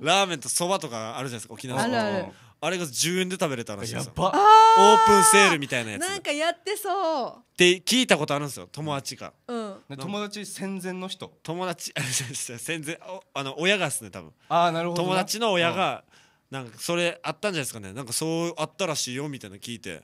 ラーメンとそばとかあるじゃないですか沖縄の。あるあるあれが10円で食べれたらしいですよオープンセールみたいなやつなんかやってそうって聞いたことあるんですよ友達が、うん、友達戦前の人友達 戦前あの親がですね多分あなるほど友達の親が、うん、なんかそれあったんじゃないですかねなんかそうあったらしいよみたいな聞いて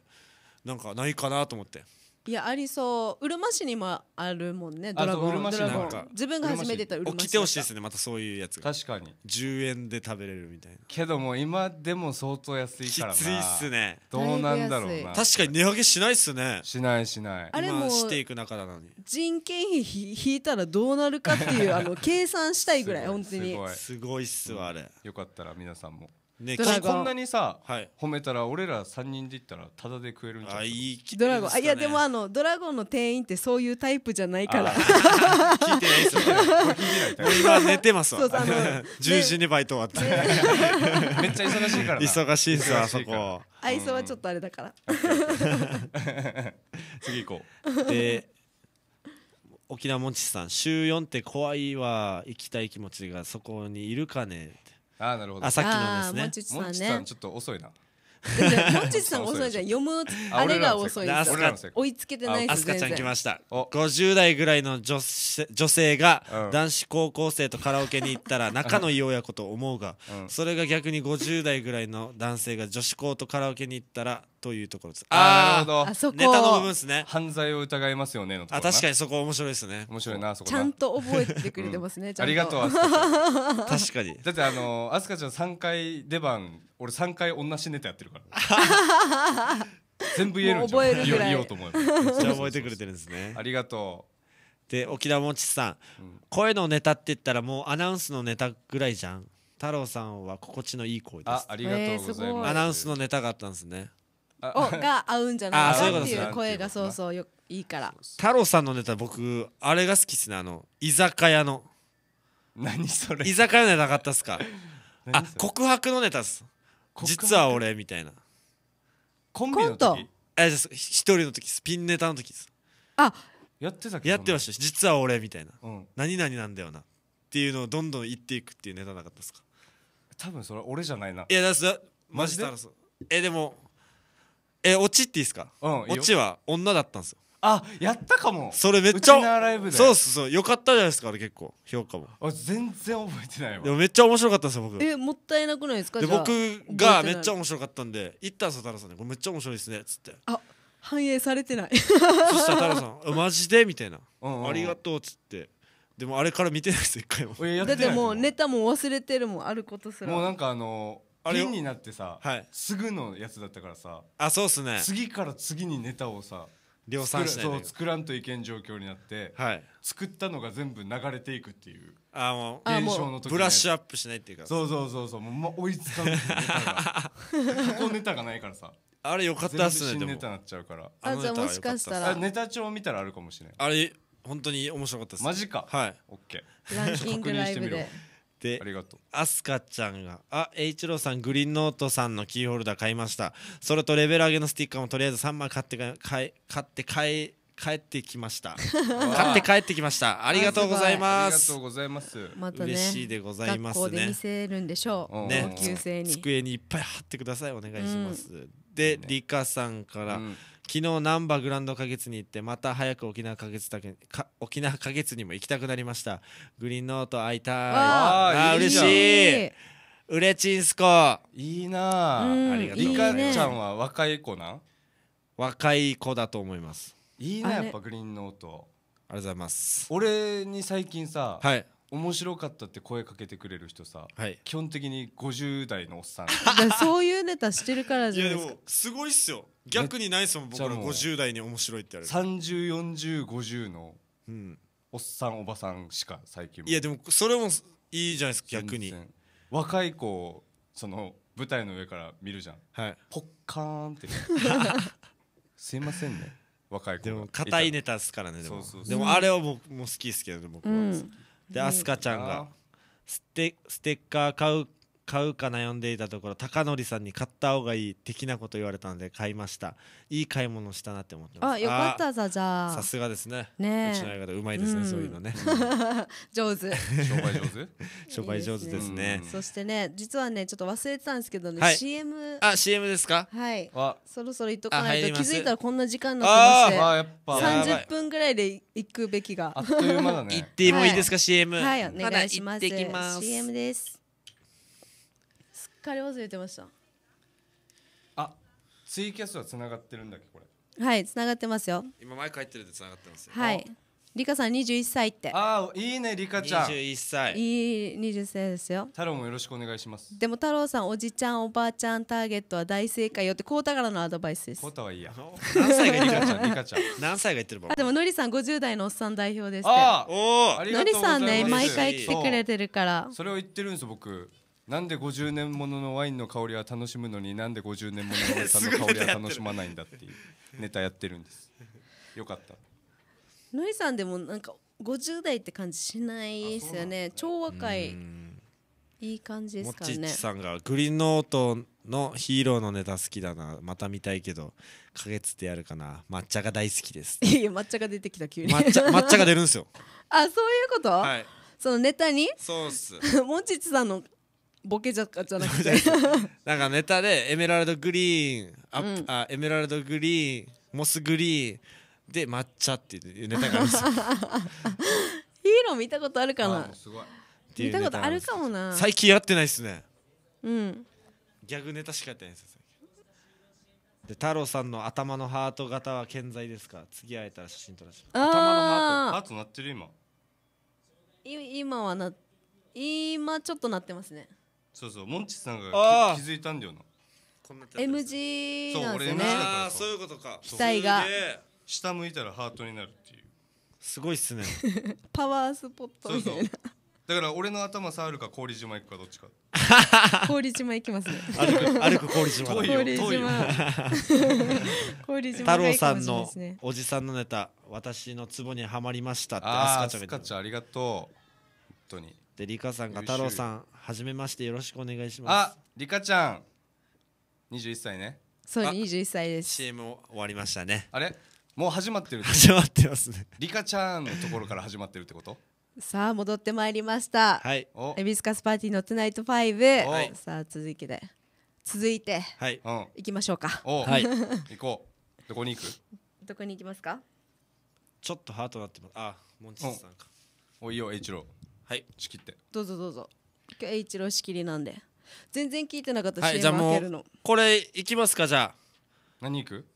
なんかないかなと思っていやありそううるま市にもあるもんねドラゴンあそうるま市ドラなんか自分が初めてたうるま市起てほしいですねまたそういうやつが確かに10円で食べれるみたいなけども今でも相当安いきつからないっすねどうなんだろうな確かに値上げしないっすねしないしないあれもしていく中なのに人件費ひ引いたらどうなるかっていうあの計算したいぐらいい本当にすごいっすわあれよかったら皆さんもね、ドラゴンこんなにさ、はい、褒めたら俺ら3人で言ったらタダで食えるんじゃないあいいドラゴン、あいやでもあのドラゴンの店員ってそういうタイプじゃないから 聞いてないですよ、ね、今寝てますわそうあの10 時にバイト終わって、ね、めっちゃ忙しいから忙しいんすよあそこ愛想はちょっとあれだから次行こうで沖縄もちさん週4って怖いわ行きたい気持ちがそこにいるかねあなるほどあさっきのですねもちさんちょっと遅いなモンチッさん遅いじゃん読むあれが遅いんです追いつけてないですアちゃん来ました50代ぐらいの女女性が男子高校生とカラオケに行ったら仲のいい親子と思うが、それが逆に50代ぐらいの男性が女子高とカラオケに行ったらというところですああなるほどネタの部分ですね犯罪を疑いますよねあ確かにそこ面白いですね面白いなそこちゃんと覚えてくれてますね、ありがとう 確かにだってあのアスカちゃん3回出番俺3回同じネタやってるから 全部言えるんじゃん覚えるぐらいうじゃ覚えてくれてるんですねありがとうで沖田もちさん、うん、声のネタって言ったらもうアナウンスのネタぐらいじゃん太郎さんは心地のいい声ですあありがとうございます,、アナウンスのネタがあったんですねおが合うんじゃないかっていう声がそうそうよいいから太郎さんのネタ僕あれが好きっすねあの居酒屋の何それ居酒屋のネタがあったっすかあ告白のネタっす実は俺みたいなコンビのコント一人の時スピンネタの時ですあやってたけどやってましたし実は俺みたいなうん、何々なんだよなっていうのをどんどん言っていくっていうネタなかったですか多分それ俺じゃないないやだすマジでマジでえでもえオチっていいですかうんオチは女だったんですよあやったかもそれめっちゃそうそうよかったじゃないですかあれ結構評価もあ全然覚えてないわでもめっちゃ面白かったんですよ僕えもったいなくないですかで僕がめっちゃ面白かったんで行ったんですよ太郎さんに「これめっちゃ面白いですね」っつってあ反映されてないそしたら太郎さん 「マジで?」みたいな「ありがとう」っつってでもあれから見てないです一回も だってもうネタも忘れてるもんあることすらもうなんかあのーあれになってさ、はい、すぐのやつだったからさあそうっすね次から次にネタをさ量産しないそう作らんといけん状況になって、はい、作ったのが全部流れていくっていうあもう現象の時ブラッシュアップしないっていうかそうそうそうそうもう、ま、追いつかんネタが過去ネタがないからさ あれよかったっすね新ネタになっちゃうからあじゃあもしかしたらネタ帳見たらあるかもしれないあれ本当に面白かったっす、ね、マジかはいオッケーランキングライブででありがとうアスカちゃんが「あ栄一郎さんグリーンノートさんのキーホルダー買いましたそれとレベル上げのスティッカーもとりあえず3枚買ってか買買って買帰ってきました買って帰ってきました ありがとうございますありがとうございますまた、ね、嬉しいでございますねで見せるんでしょうね、ね、机にいっぱい貼ってくださいお願いします、うん、で、ね、リカさんから、うん昨日難波グランド花月に行ってまた早く沖縄花月だけ沖縄花月にも行きたくなりましたグリーンノート会いたいああ嬉しいウレチンスコいいなあ、うん、ありがとうごいまリカちゃんは若い子な若い子だと思いますいいなやっぱグリーンノートありがとうございます俺に最近さ、はい、面白かったって声かけてくれる人さ、はい基本的に50代のおっさん そういうネタしてるからじゃないですかもすごいっすよ逆にないっすもん僕ら50代に面白いって言われる、304050のおっさんおばさんしか最近いやでもそれもいいじゃないですか逆に若い子その舞台の上から見るじゃんはいポッカーンって すいませんね若い子でも硬いネタっすからねでもそうそうそうでもあれは僕もう好きですけどね僕うは、んで、アスカちゃんがステ、ステッカー買う買うか悩んでいたところ貴則さんに買った方がいい的なこと言われたので買いましたいい買い物したなって思ってますあよかったさじゃあさすがですねねうちの相方うまいですね、うん、そういうのね 上手商売上手 商売上手ですね、うん、そしてね実はねちょっと忘れてたんですけどね、はい、CM あ CM ですかはいそろそろ行っとかないと気づいたらこんな時間になってましてあ、まあ、30分ぐらいで行くべきがあっという間だね 行ってもいいですか、はい、CM はいお願いします行ってきます CM です彼忘れてましたあツイキャスはつながってるんだっけこれはいつながってますよ今前帰ってるでつながってますよはいリカさん21歳ってああいいねリカちゃん21歳いい20歳ですよ太郎もよろしくお願いしますでも太郎さんおじちゃんおばあちゃんターゲットは大正解よってコータからのアドバイスですコータはいいや何歳がリカちゃんリカちゃん 何歳が言ってるあでものりさん50代のおっさん代表ですあおおのりさんね毎回来てくれてるからそれを言ってるんです僕なんで50年もののワインの香りは楽しむのになんで50年もののおじさんの香りは楽しまないんだっていう ネタやってるんですよかったのりさんでもなんか50代って感じしないですよね超若いいい感じですかねもちっちさんがグリーンノートのヒーローのネタ好きだなまた見たいけど花月ってやるかな抹茶が大好きです いや抹茶が出てきた急に抹茶抹茶が出るんですよ あそういうこと、はい、そのネタにそうっすもちちさんのボケじゃじゃなくて なんかネタでエメラルドグリーンアップ、うん、あエメラルドグリーンモスグリーンで抹茶っていうネタがあるんですヒーロー見たことあるかない見たことあるかもな最近やってないっすねうんギャグネタしかやってないですで太郎さんの頭のハート型は健在ですか次会えたら写真撮らせて頭のハートハートなってる今今はな今ちょっとなってますねそうそうモンチさんが気づいたんだよなこんな M 字なんですねああそういうことか額が下向いたらハートになるっていうすごいっすね パワースポットみたいなだから俺の頭触るか氷島行くかどっちか 氷島行きますね歩く氷島氷島 氷島太郎さんのおじさんのネタ私の壺にはまりましたってああすかちゃんありがとう本当にでリカさんが太郎さんはじめましてよろしくお願いしますあリカちゃん21歳ねそう21歳です CM 終わりましたねあれもう始まってる始まってますねリカちゃんのところから始まってるってことさあ戻ってまいりましたはいエビスカスパーティーのトゥナイト5さあ続いて続いてはい行きましょうかはい行こうどこに行くどこに行きますかちょっとハートなってますあモンチさんかおいよ栄一郎はい仕切ってどうぞどうぞ今日一郎仕切りなんで全然聞いてなかったし、はい、じゃあもうこれいきますかじゃあ何いく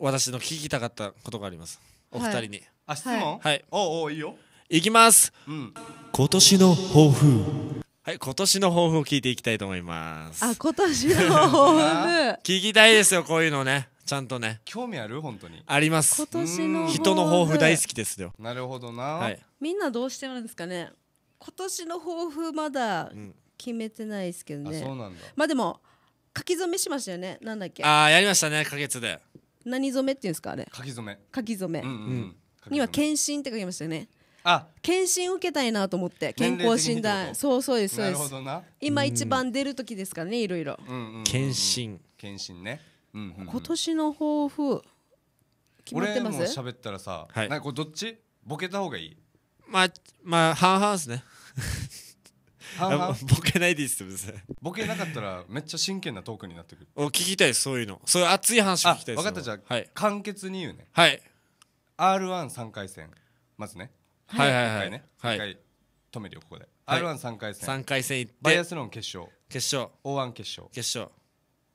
私の聞きたかったことがありますお二人に、あ質問はいおおいいよいきます、うん、今年の抱負はい、今年の抱負を聞いていきたいと思います。あ、今年の抱負。聞きたいですよ、こういうのね。ちゃんとね。興味ある本当に。あります。今年の、人の抱負大好きですよ。なるほどな。はい。みんなどうしてなんですかね今年の抱負まだ決めてないですけどね、うん、あそうなんだまあでも書き初めしましたよねなんだっけああやりましたね花月で何染めっていうんですかあれ書き初め書き初め、うんうんうん、には検診って書きましたよねあ検診受けたいなと思って健康診断そうそうですそうです今一番出る時ですからねいろいろ、うんうん、検診検診ね、うんうん、今年の抱負決まってます俺も喋ったらさ、はい、なんかこれどっちボケた方がいいまあ、まあ、半々ですね。半々ボケないでいいっすボケなかったらめっちゃ真剣なトークになってくる。お聞きたいそういうの。そういう熱い話聞きたいです。分かった、じゃあ、はい。簡潔に言うね。はい。R13 回戦、まずね。はいはいはいね。はい。止めるよ、ここで。はい R13 回戦、3回戦行っバイアスロン決勝、決勝、O1 決勝。決勝。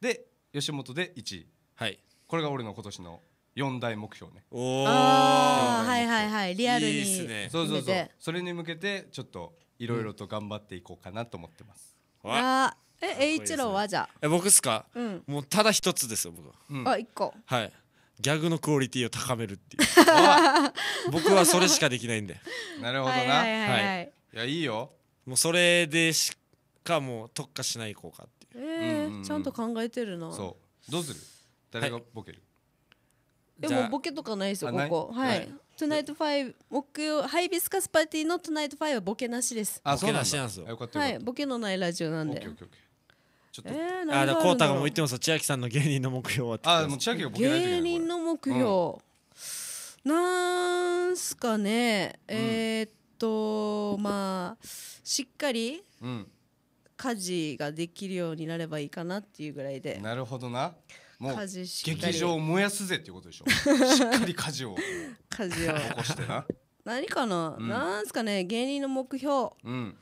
で、吉本で1位。はい。これが俺の今年の四大目標ねおお、はいはいはいリアルにいいすねそうそうそうそれに向けてちょっといろいろと頑張っていこうかなと思ってます、あーえ栄一郎はじゃえ僕っすか、うんもうただ一つですよ僕はうんあ一個はいギャグのクオリティを高めるっていう 僕はそれしかできないんでなるほどな、はいはいはいははいいやいいよもうそれでしかもう特化しない効果っていうえうんうんうんちゃんと考えてるなそうどうする誰がボケる、でもボケとかないですよここはいトゥナイトファイ木曜ハイビスカスパーティーのトゥナイトファイはボケなしですあボケなしなんですよはいボケのないラジオなんでちょっと、えー、あだコータがもう言ってます千秋さんの芸人の目標はあもう千秋がボケない芸人の目標、うん、なんすかね、えー、っとまあしっかり、うん、家事ができるようになればいいかなっていうぐらいでなるほどなもう劇場を燃やすぜっていうことでしょ しっかり火事を火事を起こしてな何かな、うん、なんすかね芸人の目標、うん、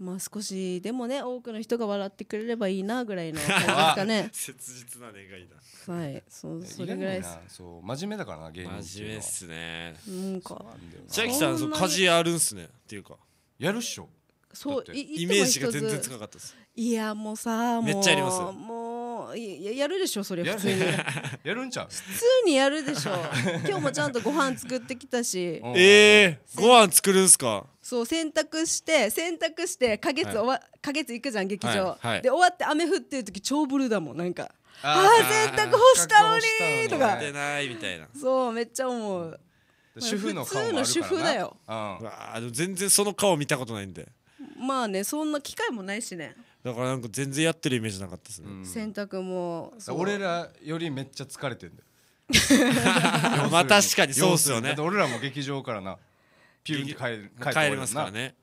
まあ少しでもね多くの人が笑ってくれればいいなぐらいの 感じですかね 切実な願いだはいそうそれぐらいですそう真面目だからな芸人真面目っすねなんか千秋さんそう家事やるんすねっていうかやるっしょそうイメージが全然つかかったですいやもうさもうめっちゃありますもうもややるでしょそれ普通に やるんちゃう普通にやるでしょ 今日もちゃんとご飯作ってきたし、ええー、ご飯作るんすかそう洗濯して洗濯して花月、はい、花月行くじゃん劇場、はいはい、で終わって雨降ってる時超ブルーだもんなんか「ああ洗濯干したのに」とか出ないみたいなそうめっちゃ思う主婦の顔もあるから普通の主婦だよ、うん、全然その顔見たことないんでまあねそんな機会もないしねだからなんか全然やってるイメージなかったですね、洗濯もそ俺らよりめっちゃ疲れてんだよ まあ確かにそうっすよねだ俺らも劇場からなピューンって帰る帰帰りますからね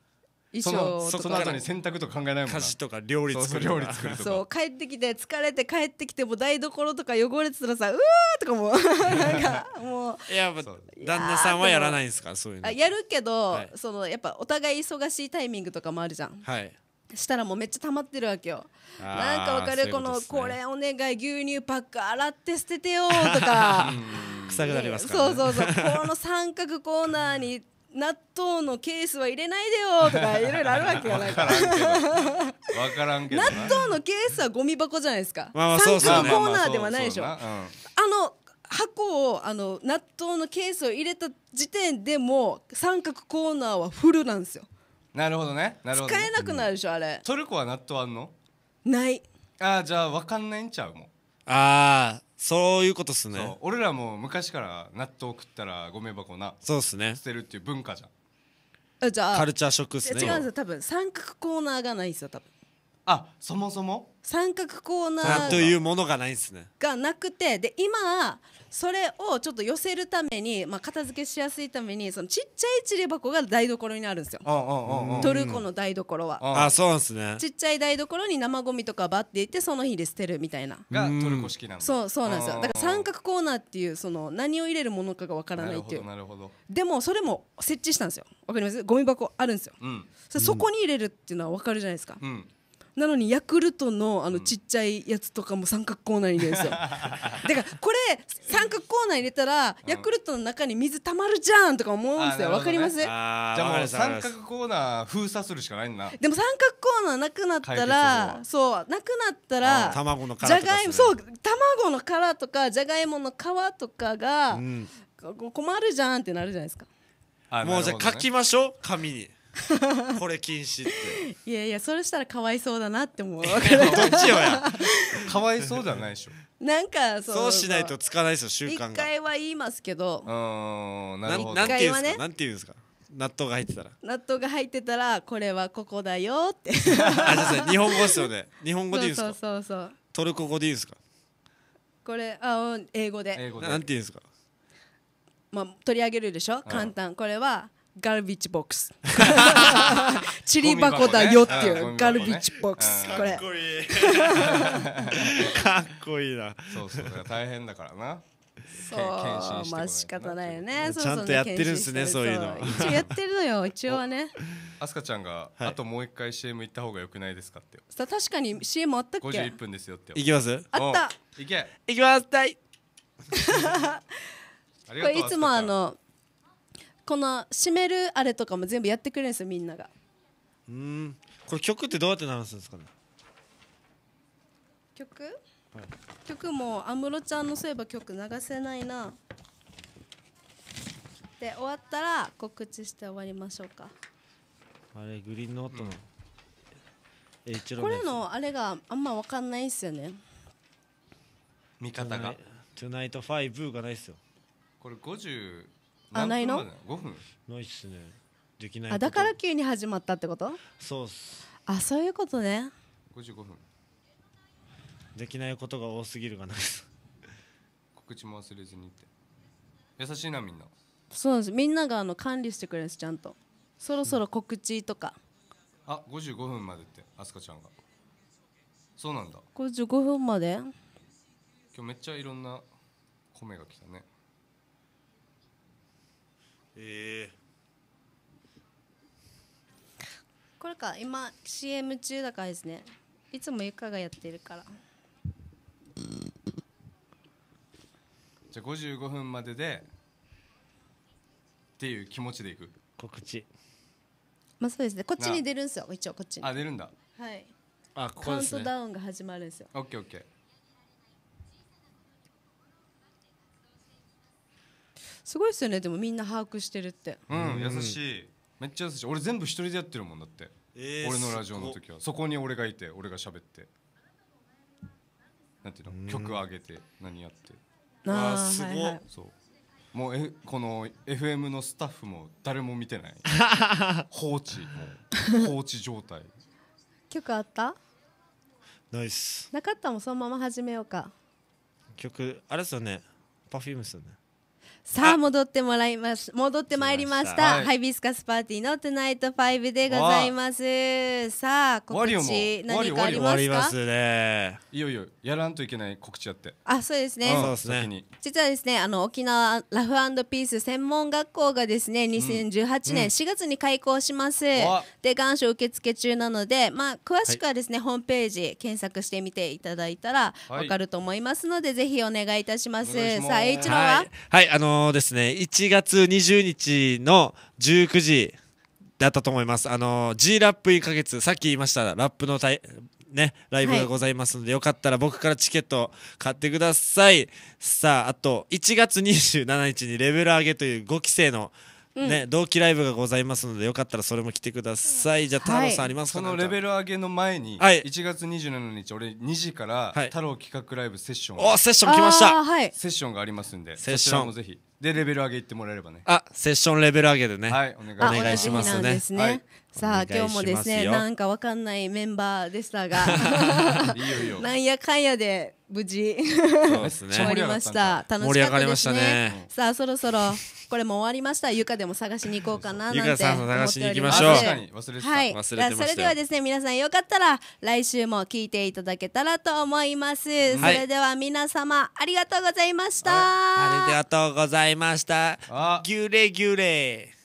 衣その装そとその後に洗濯とか考えないもんな家事とか料理作ると料か理作るとかそう帰ってきて疲れて帰ってきても台所とか汚れてたらさうわーとかも なんかもういやう旦那さんはやらないんですかそういうのあやるけど、はいそのやっぱお互い忙しいタイミングとかもあるじゃんはいしたらもうめっちゃ溜まってるわけよなんかわかるこのこれお願い牛乳パック洗って捨ててよとか 臭くなりますそうそうそうこの三角コーナーに納豆のケースは入れないでよとか いろいろあるわけよなんか分からんけど納豆のケースはゴミ箱じゃないですか、まあ、三角コーナーではないでしょ、あうあの箱をあの納豆のケースを入れた時点でも三角コーナーはフルなんですよなるほどねなるほどね、使えなくなるでしょあれトルコは納豆あんのないあじゃあ分かんないんちゃうもんああそういうことっすそうね俺らも昔から納豆食ったらごめん箱なそうっすね捨てるっていう文化じゃんあじゃあカルチャーショックっすね違うんですよ多分三角コーナーがないんですよ多分あそもそも三角コーナーというものがないんですねがなくてで今それをちょっと寄せるために、まあ、片付けしやすいためにそのちっちゃいちり箱が台所になるんですよトルコの台所はあそうなんですねちっちゃい台所に生ゴミとかバッていってその日で捨てるみたいながトルコ式なんそうそうなんですよだから三角コーナーっていうその何を入れるものかがわからないっていうなるほどでもそれも設置したんですよわかりますゴミ箱あるんですよ、うん、そこに入れるっていうのはわかるじゃないですか、うんなのにヤクルトのあのちっちゃいやつとかも三角コーナーに入れるんですよ だからこれ三角コーナー入れたらヤクルトの中に水たまるじゃんとか思うんですよわ、かりますじゃあもう三角コーナー封鎖するしかないんなでも三角コーナーなくなったらそうなくなったら卵の殻とかそう卵の殻とかじゃがいもの皮とかが、うん、困るじゃんってなるじゃないですかもうじゃあ書きましょう紙に これ禁止っていやいやそれしたらかわいそうだなって思う どっちよやかわいそうじゃないでしょなんかそうしないとつかないですよ習慣が一回は言いますけどうんなるほど一回はねなんていうんですか納豆が入ってたら納豆が入ってたらこれはここだよって あ日本語ですよね日本語で言うんですかそうそうそうトルコ語で言うんですかこれあ英語で英語でなんて言うんですかまあ取り上げるでしょ簡単これはガルビッチボックスチリ箱だよっていうガルビッチボックスかっこいいかっこいいなそうそう大変だからなそうまあ仕方ないよねちゃんとやってるんですねそういうの一応やってるのよ一応はねあすかちゃんが、あともう一回 CM 行った方がよくないですかって確かに CM あったっけ51分ですよって行きますあった行け行きます大 これいつもあのこの締めるあれとかも全部やってくれるんですよみんながうんこれ曲ってどうやって流らすんですかね曲、はい、曲も安室ちゃんのそういえば曲流せないなで終わったら告知して終わりましょうかあれグリーンノートの、H ロこれのあれがあんま分かんないっすよね見方が「トゥナイトファイブがないっすよこれ50あないの5分ないっすねできないあだから急に始まったってことそうっすあそういうことね55分できないことが多すぎるがな告知も忘れずにって優しいなみんなそうなんですみんながあの管理してくれるんですちゃんとそろそろ告知とか、うん、あ55分までってあすかちゃんがそうなんだ55分まで今日めっちゃいろんな米が来たねえこれか今 CM 中だからですねいつもゆかがやってるからじゃあ55分まででっていう気持ちでいく告知まあそうですねこっちに出るんですよ一応こっちにあ出るんだはいあここカウントダウンが始まるんですよオッケーオッケーすごいですよねでもみんな把握してるってうん優しいめっちゃ優しい俺全部一人でやってるもんだって、えー、俺のラジオの時はそこに俺がいて俺が喋ってなんていうの曲上げて何やってああすご、はいはい、そうもう、え、この FM のスタッフも誰も見てない 放置もう放置状態曲あったナイスなかったもそのまま始めようか曲あれですよねパフュームですよねさあ戻ってもらいます戻ってまいりました、はい、ハイビスカスパーティーのトゥナイトファイブでございますさあ告知何かありますかいよいよやらんといけない告知やってあそうですねうんすね、実はですねあの沖縄ラフピース専門学校がですね2018年4月に開校します、うんうん、で願書受付中なのでまあ詳しくはですね、はい、ホームページ検索してみていただいたらわかると思いますので、はい、ぜひお願いいたしますさあ H のははい、はい、あののー、ですね、1月20日の19時だったと思います。あのー、G ラップ1ヶ月、さっき言いました、ラップのたい、ね、ライブがございますので、はい、よかったら僕からチケット買ってください。さあ、あと、1月27日にレベル上げという5期生のね、同期ライブがございますのでよかったらそれも来てくださいじゃあ太郎さんありますかそのレベル上げの前に、はい、1月27日俺2時から太郎企画ライブセッションおセッション来ましたセッションがありますんでセッションもぜひでレベル上げいってもらえればねあセッションレベル上げでねはいお願いしますねはいさあ今日もですねなんかわかんないメンバーでしたが なんやかんやで無事終わりました楽しかったですね、さあそろそろこれも終わりましたゆかでも探しに行こうかななんて思っておりますはいそれではですね皆さんよかったら来週も聞いていただけたらと思います、それでは皆様ありがとうございましたありがとうございましたギュレギュレ